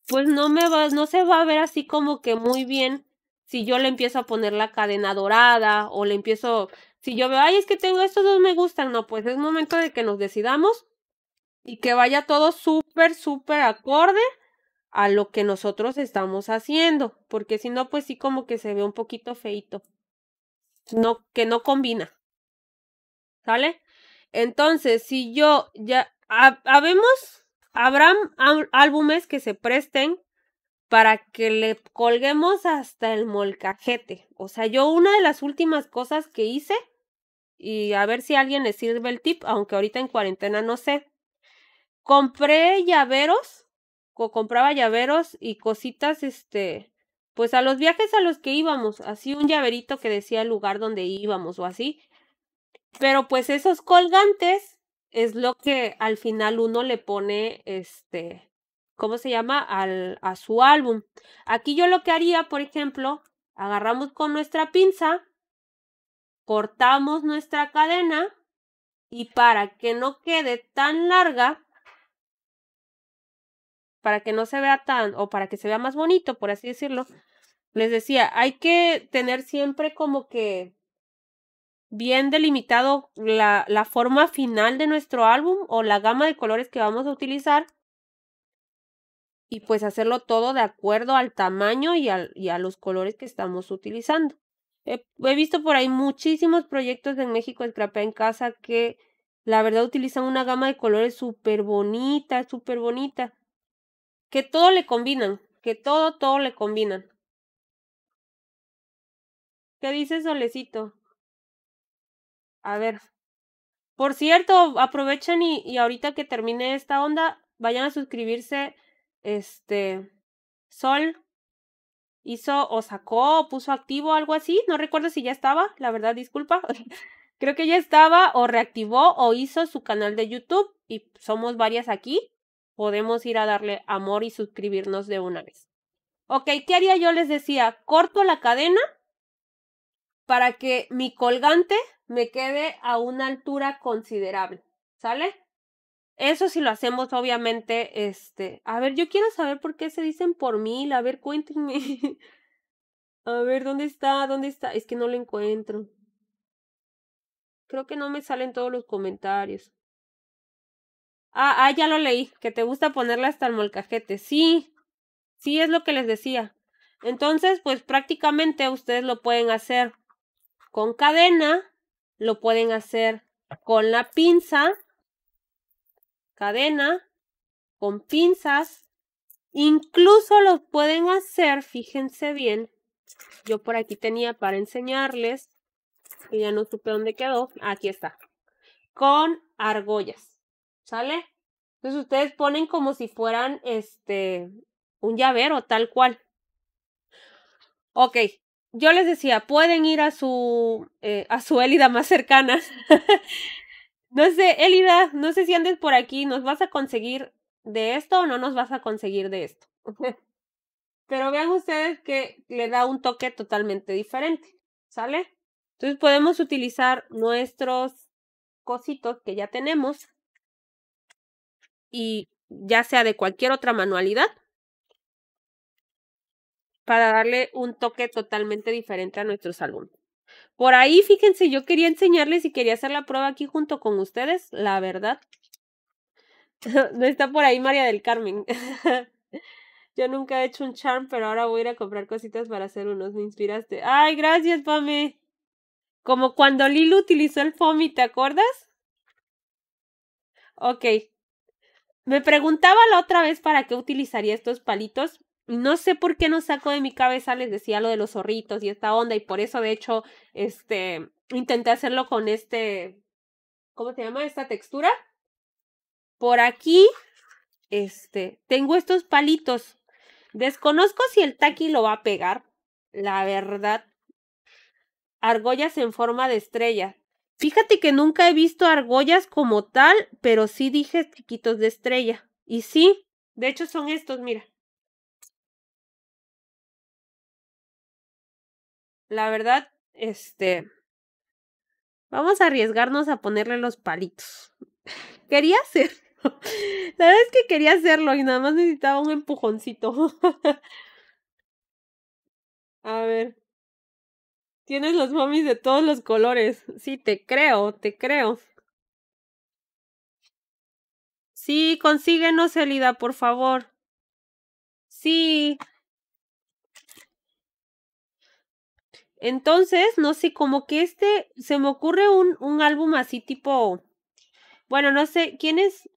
pues no me va, no se va a ver así como que muy bien si yo le empiezo a poner la cadena dorada o le empiezo, si yo veo, ay, es que tengo estos dos me gustan, no, pues es momento de que nos decidamos y que vaya todo súper, súper acorde a lo que nosotros estamos haciendo, porque si no, pues sí como que se ve un poquito feito que no combina. ¿Sale? Entonces, si yo ya habemos, habrá álbumes que se presten para que le colguemos hasta el molcajete. O sea, yo una de las últimas cosas que hice, y a ver si a alguien le sirve el tip, aunque ahorita en cuarentena no sé, compré llaveros, o compraba llaveros y cositas, este, pues a los viajes a los que íbamos, así un llaverito que decía el lugar donde íbamos o así. Pero pues esos colgantes es lo que al final uno le pone, este, ¿cómo se llama? Al, a su álbum. Aquí yo lo que haría, por ejemplo, agarramos con nuestra pinza, cortamos nuestra cadena y para que no quede tan larga, para que no se vea tan o para que se vea más bonito, por así decirlo, les decía, hay que tener siempre como que bien delimitado la, la forma final de nuestro álbum o la gama de colores que vamos a utilizar y pues hacerlo todo de acuerdo al tamaño y, a los colores que estamos utilizando. He, visto por ahí muchísimos proyectos en México de en Casa que la verdad utilizan una gama de colores súper bonita, súper bonita que todo le combinan, que todo, todo le combinan. ¿Qué dice Solecito? A ver. Por cierto, aprovechen y, ahorita que termine esta onda, vayan a suscribirse. Este. Sol hizo o sacó o puso activo algo así. No recuerdo si ya estaba, la verdad, disculpa. Creo que ya estaba o reactivó o hizo su canal de YouTube y somos varias aquí podemos ir a darle amor y suscribirnos de una vez. Ok, ¿qué haría yo? Les decía, corto la cadena para que mi colgante me quede a una altura considerable, ¿sale? Eso si lo hacemos, obviamente, este, a ver, yo quiero saber por qué se dicen por mil, a ver, cuéntenme. a ver, ¿dónde está? ¿Dónde está? Es que no lo encuentro. Creo que no me salen todos los comentarios. Ah, ah, ya lo leí, que te gusta ponerla hasta el molcajete. Sí, sí es lo que les decía. Entonces, pues prácticamente ustedes lo pueden hacer con cadena, lo pueden hacer con la pinza, cadena, con pinzas, incluso lo pueden hacer, fíjense bien, yo por aquí tenía para enseñarles, que ya no supe dónde quedó, aquí está, con argollas. ¿Sale? Entonces ustedes ponen como si fueran este un llavero tal cual. Ok, yo les decía, pueden ir a su élida eh, a su más cercana. no sé, élida, no sé si andes por aquí, ¿nos vas a conseguir de esto o no nos vas a conseguir de esto? Pero vean ustedes que le da un toque totalmente diferente, ¿sale? Entonces podemos utilizar nuestros cositos que ya tenemos y ya sea de cualquier otra manualidad para darle un toque totalmente diferente a nuestros álbumes Por ahí, fíjense, yo quería enseñarles y quería hacer la prueba aquí junto con ustedes, la verdad. No está por ahí María del Carmen. Yo nunca he hecho un charm, pero ahora voy a ir a comprar cositas para hacer unos. Me inspiraste. Ay, gracias, Pame. Como cuando Lilo utilizó el FOMI, ¿te acuerdas? Ok, me preguntaba la otra vez para qué utilizaría estos palitos no sé por qué no saco de mi cabeza, les decía lo de los zorritos y esta onda y por eso de hecho este intenté hacerlo con este ¿cómo se llama esta textura? Por aquí este tengo estos palitos. Desconozco si el taqui lo va a pegar, la verdad. Argollas en forma de estrella. Fíjate que nunca he visto argollas como tal, pero sí dije chiquitos de estrella. Y sí, de hecho son estos, mira. La verdad, este... Vamos a arriesgarnos a ponerle los palitos. Quería hacerlo, La verdad es que quería hacerlo y nada más necesitaba un empujoncito. a ver. Tienes los momis de todos los colores. Sí, te creo, te creo. Sí, consíguenos, Elida, por favor. Sí. Entonces, no sé, como que este, se me ocurre un, un álbum así tipo, bueno, no sé, ¿quiénes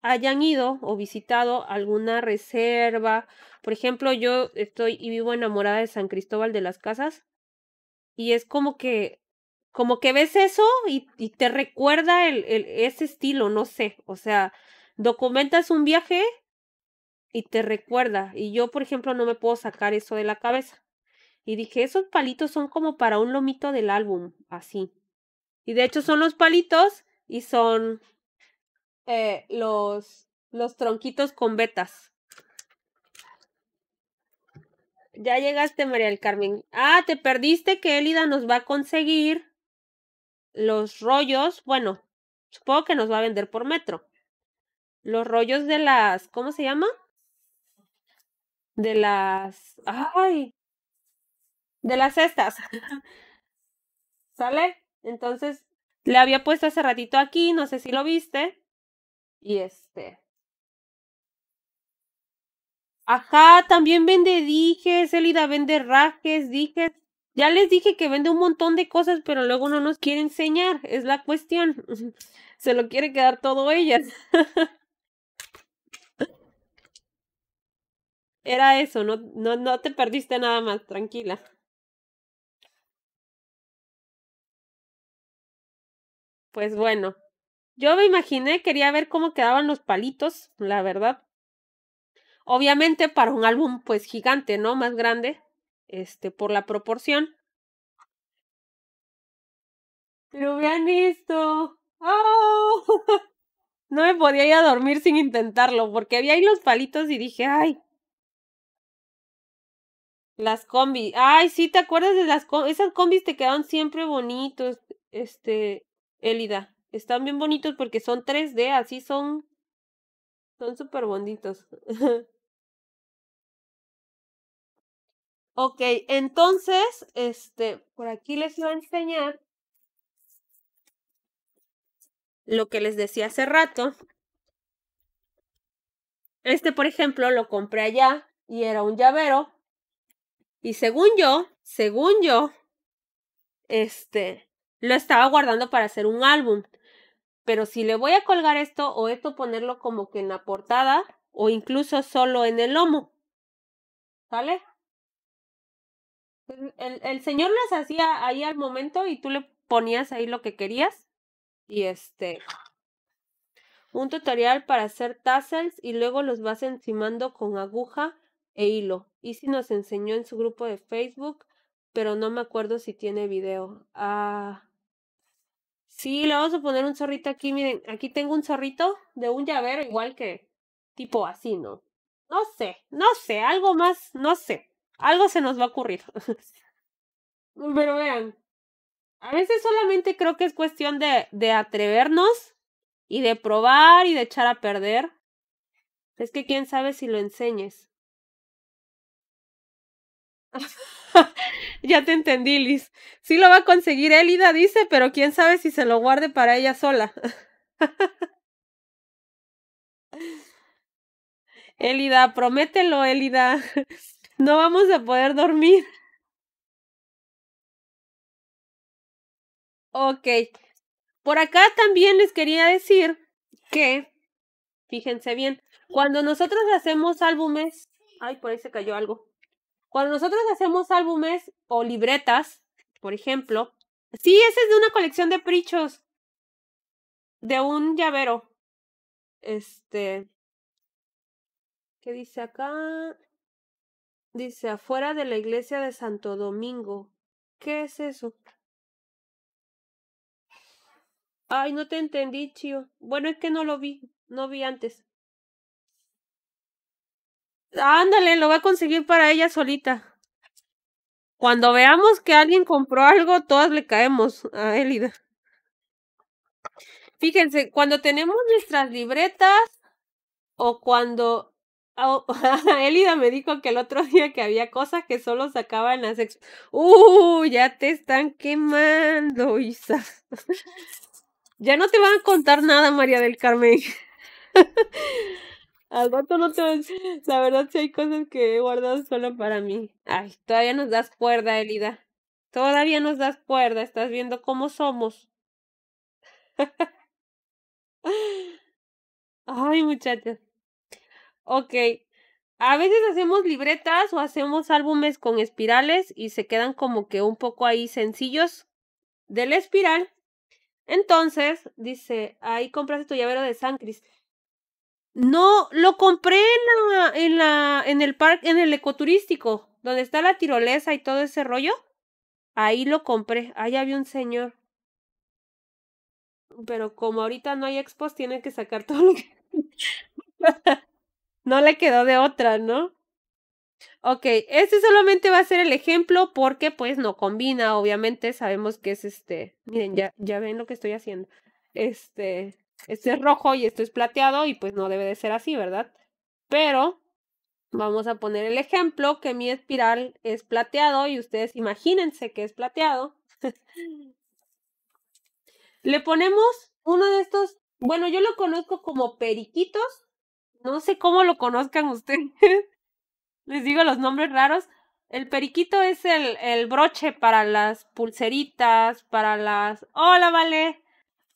hayan ido o visitado alguna reserva? Por ejemplo, yo estoy y vivo enamorada de San Cristóbal de las Casas y es como que, como que ves eso y, y te recuerda el, el, ese estilo, no sé, o sea, documentas un viaje y te recuerda, y yo, por ejemplo, no me puedo sacar eso de la cabeza. Y dije, esos palitos son como para un lomito del álbum, así. Y de hecho son los palitos y son eh, los, los tronquitos con vetas. Ya llegaste, María del Carmen. Ah, te perdiste que Elida nos va a conseguir los rollos. Bueno, supongo que nos va a vender por metro. Los rollos de las. ¿Cómo se llama? De las. ¡Ay! De las cestas. ¿Sale? Entonces, le había puesto hace ratito aquí, no sé si lo viste. Y este. Ajá, también vende dijes, Elida vende rajes, dijes. Ya les dije que vende un montón de cosas, pero luego no nos quiere enseñar, es la cuestión. Se lo quiere quedar todo ella. Era eso, no, no, no te perdiste nada más, tranquila. Pues bueno, yo me imaginé, quería ver cómo quedaban los palitos, la verdad, Obviamente para un álbum pues gigante, ¿no? Más grande, este, por la proporción. Pero vean esto. ¡Oh! No me podía ir a dormir sin intentarlo, porque había ahí los palitos y dije, ay. Las combis. Ay, sí, ¿te acuerdas de las combis? Esas combis te quedaban siempre bonitos, este, Elida. Están bien bonitos porque son 3D, así son. Son súper bonitos. Ok, entonces, este, por aquí les iba a enseñar lo que les decía hace rato. Este, por ejemplo, lo compré allá y era un llavero. Y según yo, según yo, este, lo estaba guardando para hacer un álbum. Pero si le voy a colgar esto o esto ponerlo como que en la portada o incluso solo en el lomo. ¿Sale? El, señor las hacía ahí al momento y tú le ponías ahí lo que querías. Y este. Un tutorial para hacer tassels y luego los vas encimando con aguja e hilo. Y si nos enseñó en su grupo de Facebook, pero no me acuerdo si tiene video. Ah. Sí, le vamos a poner un zorrito aquí. Miren, aquí tengo un zorrito de un llavero, igual que tipo así, ¿no? No sé, no sé, algo más, no sé. Algo se nos va a ocurrir. Pero vean, a veces solamente creo que es cuestión de, de atrevernos y de probar y de echar a perder. Es que quién sabe si lo enseñes. ya te entendí, Liz. Sí lo va a conseguir Elida, eh, dice, pero quién sabe si se lo guarde para ella sola. Elida, eh, promételo, Elida. Eh, no vamos a poder dormir. Ok. Por acá también les quería decir que, fíjense bien, cuando nosotros hacemos álbumes, ay, por ahí se cayó algo. Cuando nosotros hacemos álbumes o libretas, por ejemplo, sí, ese es de una colección de prichos, de un llavero. Este, ¿qué dice acá? Dice, afuera de la iglesia de Santo Domingo. ¿Qué es eso? Ay, no te entendí, tío. Bueno, es que no lo vi. No vi antes. Ándale, lo va a conseguir para ella solita. Cuando veamos que alguien compró algo, todas le caemos a Elida. Fíjense, cuando tenemos nuestras libretas o cuando Oh, Elida me dijo que el otro día que había cosas que solo sacaban las ex. ¡Uh! Ya te están quemando, Isa. ya no te van a contar nada, María del Carmen. Al no te La verdad, sí hay cosas que he guardado solo para mí. Ay, todavía nos das cuerda, Elida. Todavía nos das cuerda. Estás viendo cómo somos. Ay, muchachos. Ok. A veces hacemos libretas o hacemos álbumes con espirales y se quedan como que un poco ahí sencillos de la espiral. Entonces, dice, ahí compraste tu llavero de San Cris. No, lo compré en en la, en el parque, en el ecoturístico, donde está la tirolesa y todo ese rollo. Ahí lo compré. Ahí había un señor. Pero como ahorita no hay expos, tienen que sacar todo lo que no le quedó de otra, ¿no? Ok, este solamente va a ser el ejemplo porque pues no combina, obviamente sabemos que es este, miren, ya, ya ven lo que estoy haciendo. Este, este es rojo y esto es plateado y pues no debe de ser así, ¿verdad? Pero vamos a poner el ejemplo que mi espiral es plateado y ustedes imagínense que es plateado. Le ponemos uno de estos, bueno, yo lo conozco como periquitos no sé cómo lo conozcan ustedes. Les digo los nombres raros. El periquito es el, el broche para las pulseritas, para las... Hola, vale.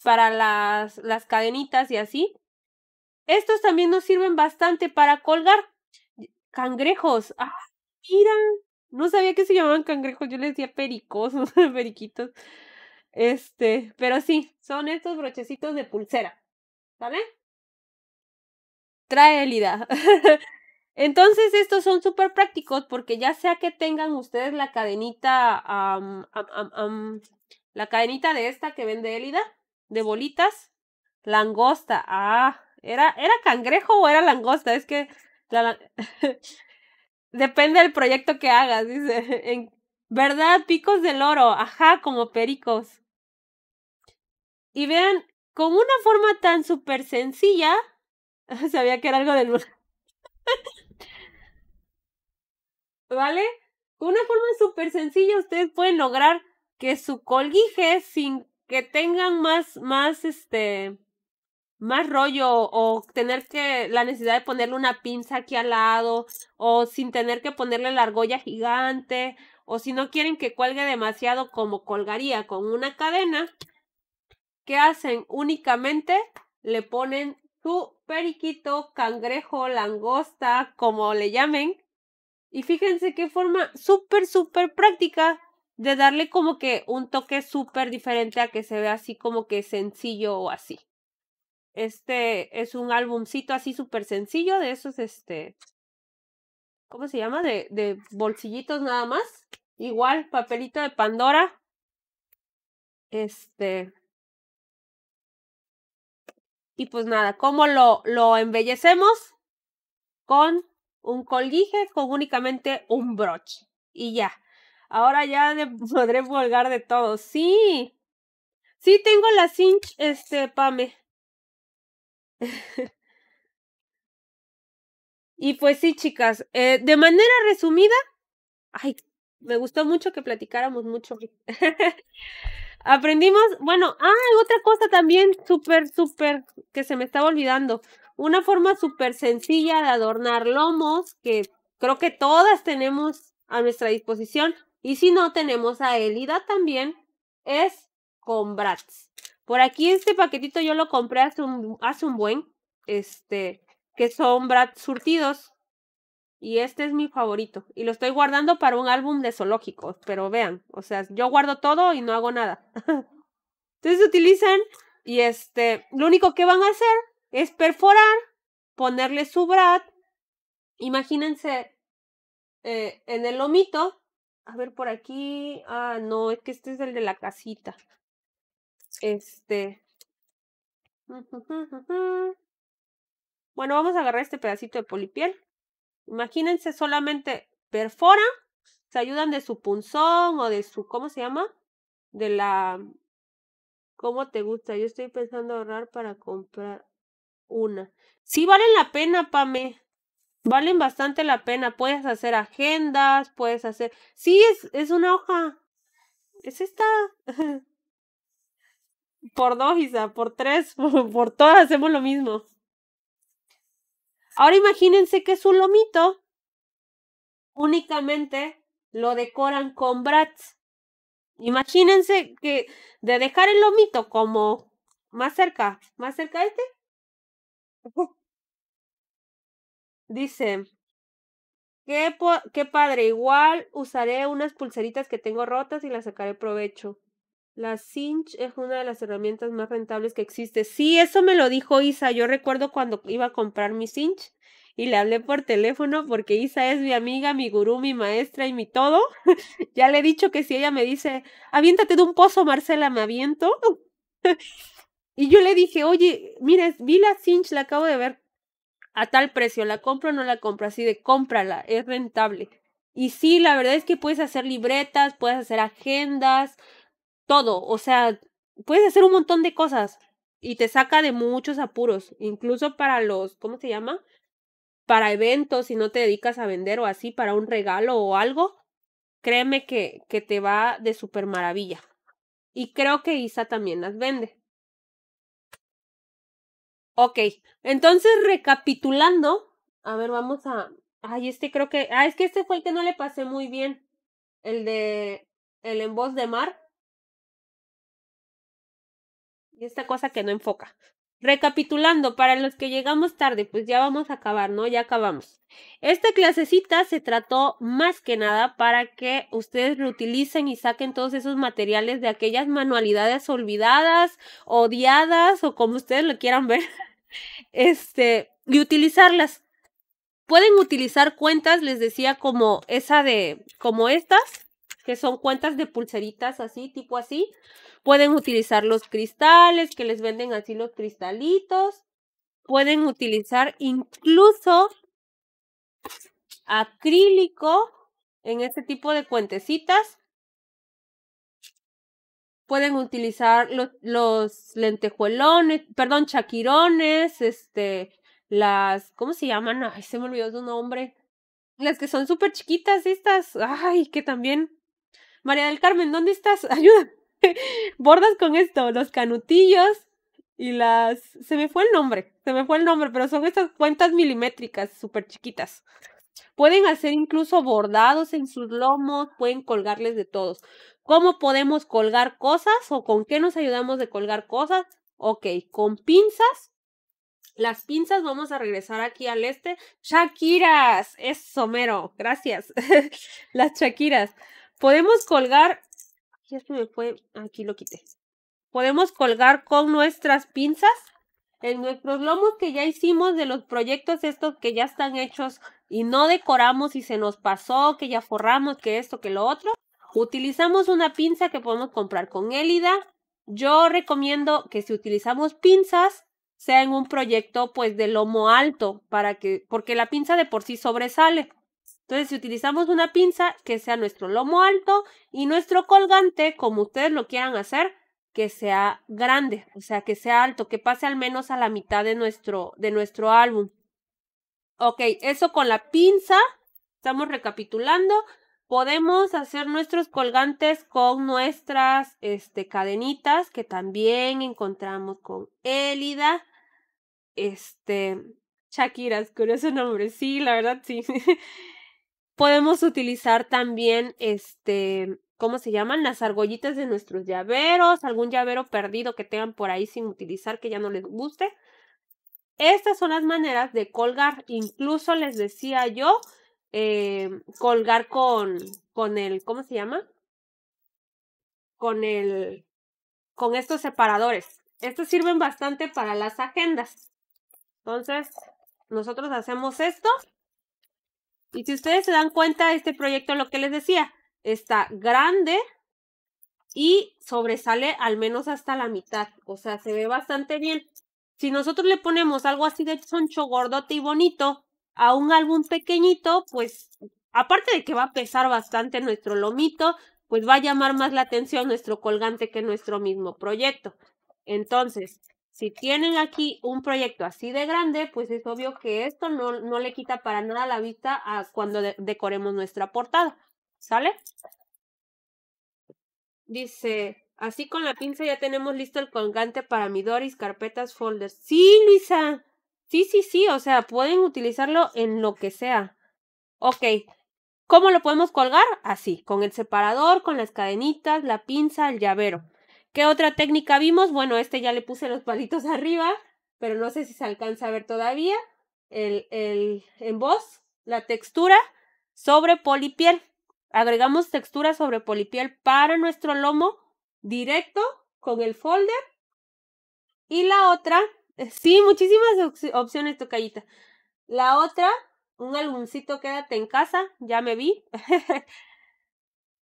Para las, las cadenitas y así. Estos también nos sirven bastante para colgar cangrejos. Ah, mira. No sabía que se llamaban cangrejos. Yo les decía pericos, periquitos. Este, pero sí, son estos brochecitos de pulsera. ¿Sale? trae Elida. Entonces estos son súper prácticos porque ya sea que tengan ustedes la cadenita, la cadenita de esta que vende Elida, de bolitas, langosta, ah, ¿era, era cangrejo o era langosta, es que depende del proyecto que hagas, dice, verdad, picos del oro, ajá, como pericos. Y vean, con una forma tan súper sencilla, Sabía que era algo del... ¿Vale? Con una forma súper sencilla ustedes pueden lograr que su colguije sin que tengan más, más, este, más rollo o tener que la necesidad de ponerle una pinza aquí al lado o sin tener que ponerle la argolla gigante o si no quieren que cuelgue demasiado como colgaría con una cadena, ¿qué hacen? Únicamente le ponen su periquito, cangrejo, langosta, como le llamen. Y fíjense qué forma súper, súper práctica de darle como que un toque súper diferente a que se vea así como que sencillo o así. Este es un álbumcito así súper sencillo de esos, este, ¿cómo se llama? De, de bolsillitos nada más. Igual, papelito de Pandora. Este, y pues nada, ¿cómo lo, lo embellecemos? Con un colguije, con únicamente un broche. Y ya. Ahora ya podré volgar de todo. Sí. Sí, tengo la cinch, este, Pame. y pues sí, chicas. Eh, de manera resumida. Ay, me gustó mucho que platicáramos mucho. Aprendimos, bueno, ah, otra cosa también súper, súper, que se me estaba olvidando. Una forma súper sencilla de adornar lomos, que creo que todas tenemos a nuestra disposición, y si no, tenemos a Elida también, es con brats Por aquí este paquetito yo lo compré hace un, hace un buen, este, que son brats surtidos, y este es mi favorito. Y lo estoy guardando para un álbum de zoológico Pero vean, o sea, yo guardo todo y no hago nada. Entonces utilizan y este, lo único que van a hacer es perforar, ponerle su brad. Imagínense eh, en el lomito. A ver por aquí. Ah, no, es que este es el de la casita. Este. Bueno, vamos a agarrar este pedacito de polipiel. Imagínense solamente perfora, se ayudan de su punzón o de su, ¿cómo se llama? De la... ¿Cómo te gusta? Yo estoy pensando ahorrar para comprar una. Sí valen la pena, Pame. Valen bastante la pena. Puedes hacer agendas, puedes hacer... Sí, es, es una hoja. Es esta. por dos, Isa, por tres, por todas hacemos lo mismo. Ahora imagínense que es un lomito únicamente lo decoran con brats. Imagínense que de dejar el lomito como más cerca, más cerca este. Dice, qué, qué padre, igual usaré unas pulseritas que tengo rotas y las sacaré provecho. La cinch es una de las herramientas más rentables que existe. Sí, eso me lo dijo Isa. Yo recuerdo cuando iba a comprar mi cinch y le hablé por teléfono porque Isa es mi amiga, mi gurú, mi maestra y mi todo. ya le he dicho que si ella me dice, aviéntate de un pozo, Marcela, me aviento. y yo le dije, oye, mira, vi la cinch, la acabo de ver a tal precio, la compro o no la compro, así de cómprala, es rentable. Y sí, la verdad es que puedes hacer libretas, puedes hacer agendas, todo, o sea, puedes hacer un montón de cosas y te saca de muchos apuros, incluso para los, ¿cómo se llama? Para eventos, si no te dedicas a vender o así, para un regalo o algo, créeme que, que te va de súper maravilla. Y creo que Isa también las vende. Ok, entonces recapitulando, a ver, vamos a... Ay, este creo que... Ah, es que este fue el que no le pasé muy bien, el de... El en de mar y esta cosa que no enfoca. Recapitulando, para los que llegamos tarde, pues ya vamos a acabar, ¿no? Ya acabamos. Esta clasecita se trató más que nada para que ustedes lo utilicen y saquen todos esos materiales de aquellas manualidades olvidadas, odiadas o como ustedes lo quieran ver, este, y utilizarlas. Pueden utilizar cuentas, les decía, como esa de, como estas, que son cuentas de pulseritas así, tipo así. Pueden utilizar los cristales, que les venden así los cristalitos. Pueden utilizar incluso acrílico en este tipo de cuentecitas. Pueden utilizar los, lentejuelones, perdón, chaquirones, este, las, ¿cómo se llaman? Ay, se me olvidó su nombre. Las que son súper chiquitas estas, ay, que también María del Carmen, ¿dónde estás? Ayuda. Bordas con esto, los canutillos y las... Se me fue el nombre, se me fue el nombre, pero son estas cuentas milimétricas súper chiquitas. Pueden hacer incluso bordados en sus lomos, pueden colgarles de todos. ¿Cómo podemos colgar cosas o con qué nos ayudamos de colgar cosas? Ok, con pinzas. Las pinzas, vamos a regresar aquí al este. Shakiras, es somero, gracias. Las Shakiras. Podemos colgar, fue, aquí lo quité. Podemos colgar con nuestras pinzas en nuestros lomos que ya hicimos de los proyectos estos que ya están hechos y no decoramos y se nos pasó, que ya forramos, que esto, que lo otro. Utilizamos una pinza que podemos comprar con Elida. Yo recomiendo que si utilizamos pinzas, sea en un proyecto pues de lomo alto para que porque la pinza de por sí sobresale. Entonces, si utilizamos una pinza, que sea nuestro lomo alto y nuestro colgante, como ustedes lo quieran hacer, que sea grande, o sea, que sea alto, que pase al menos a la mitad de nuestro, de nuestro álbum. Ok, eso con la pinza, estamos recapitulando. Podemos hacer nuestros colgantes con nuestras este, cadenitas, que también encontramos con Élida. Este, Shakira, curioso nombre, sí, la verdad sí. Podemos utilizar también este, ¿cómo se llaman? Las argollitas de nuestros llaveros, algún llavero perdido que tengan por ahí sin utilizar que ya no les guste. Estas son las maneras de colgar. Incluso les decía yo, em, colgar con, con el, ¿cómo se llama? Con el, con estos separadores. Estos sirven bastante para las agendas. Entonces, nosotros hacemos esto y si ustedes se dan cuenta, este proyecto, lo que les decía, está grande y sobresale al menos hasta la mitad. O sea, se ve bastante bien. Si nosotros le ponemos algo así de choncho, gordote y bonito a un álbum pequeñito, pues aparte de que va a pesar bastante nuestro lomito, pues va a llamar más la atención nuestro colgante que nuestro mismo proyecto. Entonces, si tienen aquí un proyecto así de grande, pues es obvio que esto no, no le quita para nada la vista a cuando decoremos nuestra portada. ¿Sale? Dice, así con la pinza ya tenemos listo el colgante para Midoris, carpetas, folders. Sí, Luisa. Sí, sí, sí. O sea, pueden utilizarlo en lo que sea. Ok. ¿Cómo lo podemos colgar? Así, con el separador, con las cadenitas, la pinza, el llavero. ¿Qué otra técnica vimos? Bueno, este ya le puse los palitos arriba, pero no sé si se alcanza a ver todavía. El, el emboss, la textura sobre polipiel. Agregamos textura sobre polipiel para nuestro lomo directo con el folder. Y la otra, sí, muchísimas opciones, tocallita. La otra, un albumcito quédate en casa, ya me vi,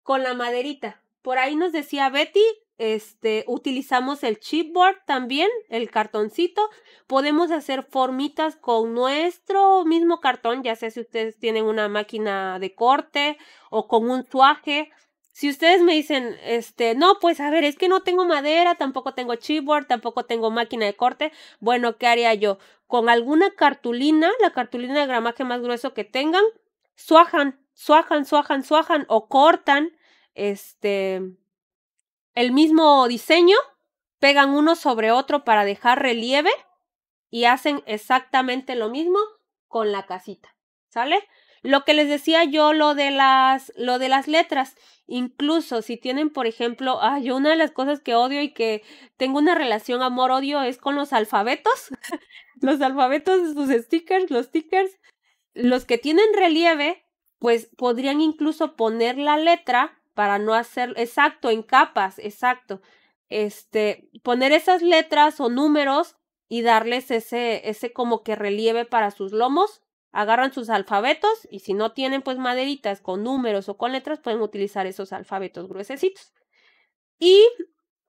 con la maderita. Por ahí nos decía Betty este, utilizamos el chipboard también, el cartoncito. Podemos hacer formitas con nuestro mismo cartón, ya sé si ustedes tienen una máquina de corte o con un suaje Si ustedes me dicen, este, no, pues a ver, es que no tengo madera, tampoco tengo chipboard, tampoco tengo máquina de corte, bueno, ¿qué haría yo? Con alguna cartulina, la cartulina de gramaje más grueso que tengan, suajan, suajan, suajan, suajan o cortan, este, el mismo diseño, pegan uno sobre otro para dejar relieve y hacen exactamente lo mismo con la casita, ¿sale? Lo que les decía yo, lo de las, lo de las letras, incluso si tienen, por ejemplo, yo una de las cosas que odio y que tengo una relación amor-odio es con los alfabetos, los alfabetos, sus stickers, los stickers, los que tienen relieve, pues podrían incluso poner la letra para no hacer, exacto, en capas, exacto. Este, poner esas letras o números y darles ese, ese como que relieve para sus lomos. Agarran sus alfabetos y si no tienen pues maderitas con números o con letras, pueden utilizar esos alfabetos gruesecitos. Y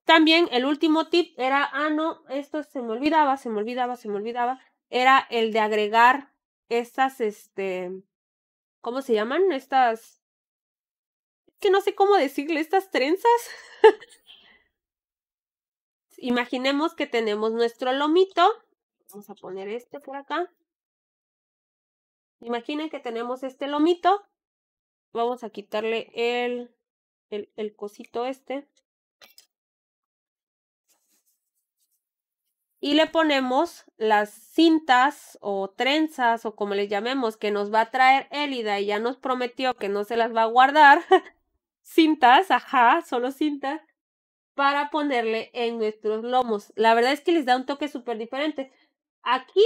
también el último tip era, ah, no, esto se me olvidaba, se me olvidaba, se me olvidaba, era el de agregar estas, este, ¿cómo se llaman? Estas que no sé cómo decirle estas trenzas. Imaginemos que tenemos nuestro lomito. Vamos a poner este por acá. Imaginen que tenemos este lomito. Vamos a quitarle el, el, cosito este. y le ponemos las cintas o trenzas o como les llamemos que nos va a traer Elida y ya nos prometió que no se las va a guardar cintas, ajá, solo cintas, para ponerle en nuestros lomos. La verdad es que les da un toque súper diferente. Aquí,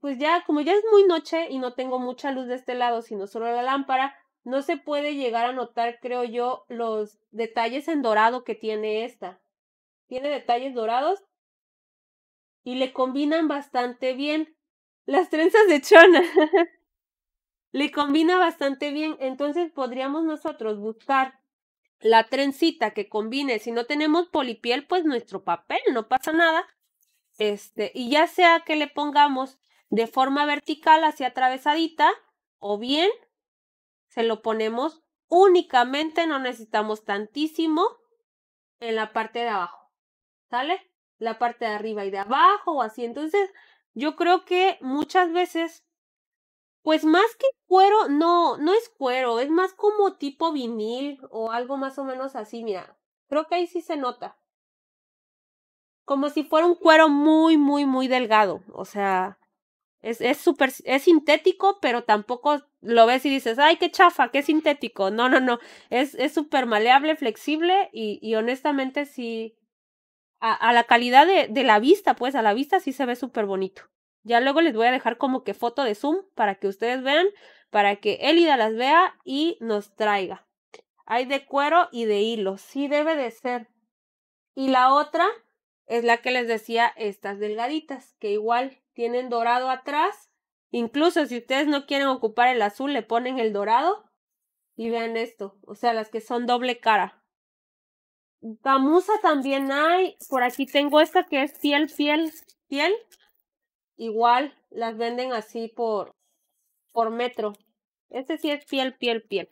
pues ya, como ya es muy noche y no tengo mucha luz de este lado, sino solo la lámpara, no se puede llegar a notar, creo yo, los detalles en dorado que tiene esta. Tiene detalles dorados y le combinan bastante bien las trenzas de Chona. le combina bastante bien, entonces podríamos nosotros buscar la trencita que combine, si no tenemos polipiel, pues nuestro papel, no pasa nada. Este, y ya sea que le pongamos de forma vertical hacia atravesadita o bien se lo ponemos únicamente, no necesitamos tantísimo en la parte de abajo, ¿sale? La parte de arriba y de abajo o así. Entonces, yo creo que muchas veces pues más que cuero, no, no es cuero, es más como tipo vinil o algo más o menos así, mira. Creo que ahí sí se nota. Como si fuera un cuero muy, muy, muy delgado. O sea, es, es es sintético, pero tampoco lo ves y dices, ay, qué chafa, qué sintético. No, no, no. Es, es súper maleable, flexible y, y honestamente sí. A, la calidad de, de la vista, pues a la vista sí se ve súper bonito. Ya luego les voy a dejar como que foto de Zoom para que ustedes vean, para que Elida las vea y nos traiga. Hay de cuero y de hilo, sí debe de ser. Y la otra es la que les decía, estas delgaditas, que igual tienen dorado atrás. Incluso si ustedes no quieren ocupar el azul, le ponen el dorado. Y vean esto, o sea, las que son doble cara. Gamusa también hay. Por aquí tengo esta que es piel, piel, piel. Igual las venden así por, por metro. Este sí es piel, piel, piel.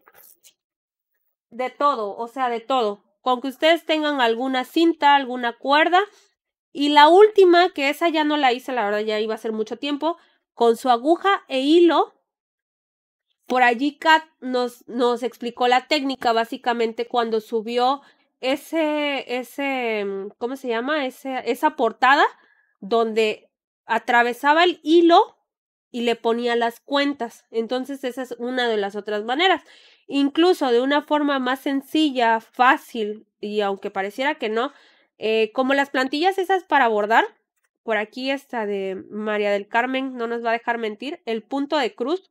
De todo, o sea, de todo. Con que ustedes tengan alguna cinta, alguna cuerda. Y la última, que esa ya no la hice, la verdad ya iba a ser mucho tiempo, con su aguja e hilo. Por allí Kat nos, nos explicó la técnica básicamente cuando subió ese, ese, mm, ¿cómo se llama? Ese, esa portada donde atravesaba el hilo y le ponía las cuentas. Entonces esa es una de las otras maneras. Incluso de una forma más sencilla, fácil y aunque pareciera que no, eh, como las plantillas esas para bordar, por aquí esta de María del Carmen no nos va a dejar mentir, el punto de cruz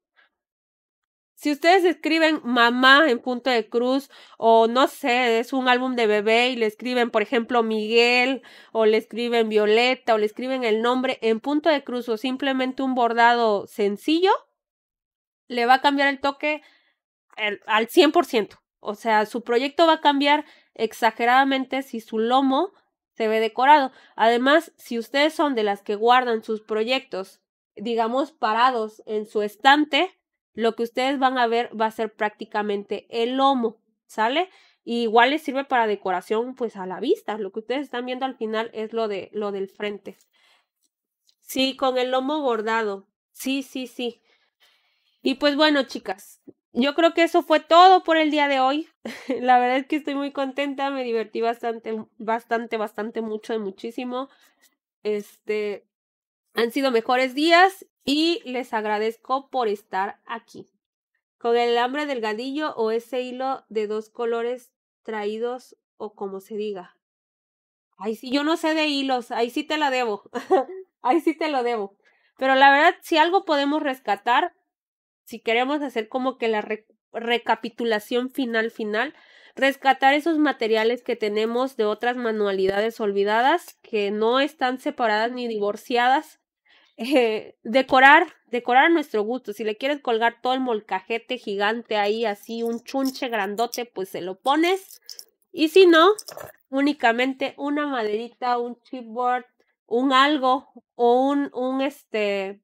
si ustedes escriben mamá en punto de cruz o no sé, es un álbum de bebé y le escriben, por ejemplo, Miguel o le escriben Violeta o le escriben el nombre en punto de cruz o simplemente un bordado sencillo, le va a cambiar el toque al 100%. O sea, su proyecto va a cambiar exageradamente si su lomo se ve decorado. Además, si ustedes son de las que guardan sus proyectos, digamos, parados en su estante, lo que ustedes van a ver va a ser prácticamente el lomo, ¿sale? igual les sirve para decoración pues a la vista. Lo que ustedes están viendo al final es lo, de, lo del frente. Sí, con el lomo bordado. Sí, sí, sí. Y pues bueno, chicas, yo creo que eso fue todo por el día de hoy. la verdad es que estoy muy contenta, me divertí bastante, bastante, bastante mucho y muchísimo. Este, han sido mejores días y les agradezco por estar aquí. Con el hambre delgadillo o ese hilo de dos colores traídos o como se diga. Ay, sí, yo no sé de hilos, ahí sí te la debo. ahí sí te lo debo. Pero la verdad, si algo podemos rescatar, si queremos hacer como que la recapitulación final final, rescatar esos materiales que tenemos de otras manualidades olvidadas que no están separadas ni divorciadas eh, decorar, decorar a nuestro gusto. Si le quieres colgar todo el molcajete gigante ahí, así un chunche grandote, pues se lo pones. Y si no, únicamente una maderita, un chipboard, un algo o un, un este,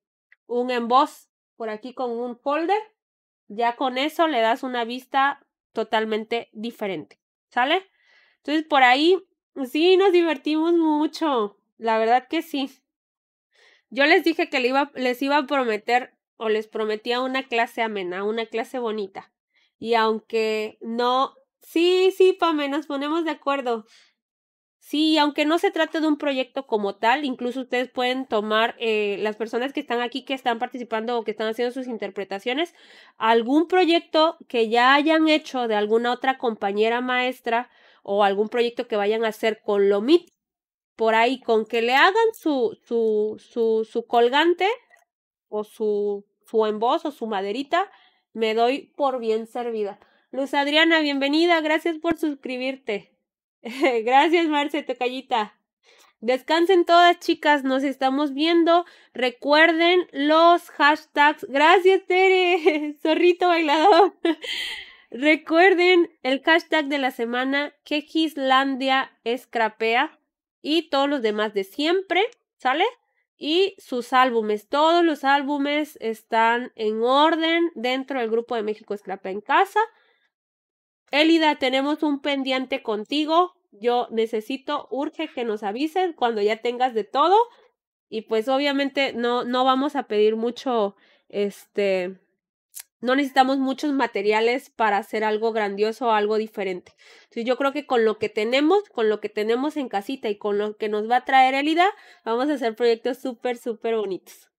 un emboss por aquí con un folder. Ya con eso le das una vista totalmente diferente, ¿sale? Entonces por ahí sí nos divertimos mucho, la verdad que sí. Yo les dije que les iba a prometer o les prometía una clase amena, una clase bonita. Y aunque no, sí, sí, Pame, nos ponemos de acuerdo. Sí, aunque no se trate de un proyecto como tal, incluso ustedes pueden tomar eh, las personas que están aquí, que están participando o que están haciendo sus interpretaciones, algún proyecto que ya hayan hecho de alguna otra compañera maestra o algún proyecto que vayan a hacer con lo por ahí con que le hagan su, su, su, su colgante o su, su o su maderita, me doy por bien servida. Luz Adriana, bienvenida, gracias por suscribirte. gracias, Marce, callita. Descansen todas, chicas. Nos estamos viendo. Recuerden los hashtags. Gracias, Tere. Zorrito bailador. Recuerden el hashtag de la semana. que es escrapea y todos los demás de siempre, ¿sale? Y sus álbumes, todos los álbumes están en orden dentro del grupo de México Esclapa en Casa. Elida, tenemos un pendiente contigo. Yo necesito, urge que nos avisen cuando ya tengas de todo. Y pues obviamente no, no vamos a pedir mucho, este, no necesitamos muchos materiales para hacer algo grandioso o algo diferente. Entonces yo creo que con lo que tenemos, con lo que tenemos en casita y con lo que nos va a traer Elida, vamos a hacer proyectos súper, súper bonitos.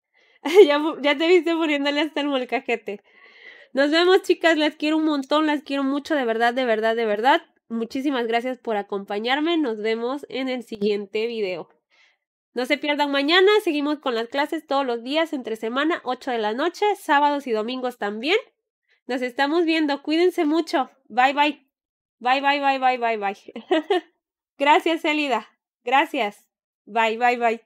ya, ya te viste poniéndole hasta el molcajete. Nos vemos chicas, las quiero un montón, las quiero mucho, de verdad, de verdad, de verdad. Muchísimas gracias por acompañarme. Nos vemos en el siguiente video. No se pierdan mañana, seguimos con las clases todos los días, entre semana, 8 de la noche, sábados y domingos también. Nos estamos viendo, cuídense mucho. Bye bye. Bye bye bye bye bye bye. Gracias, Elida. Gracias. Bye bye bye.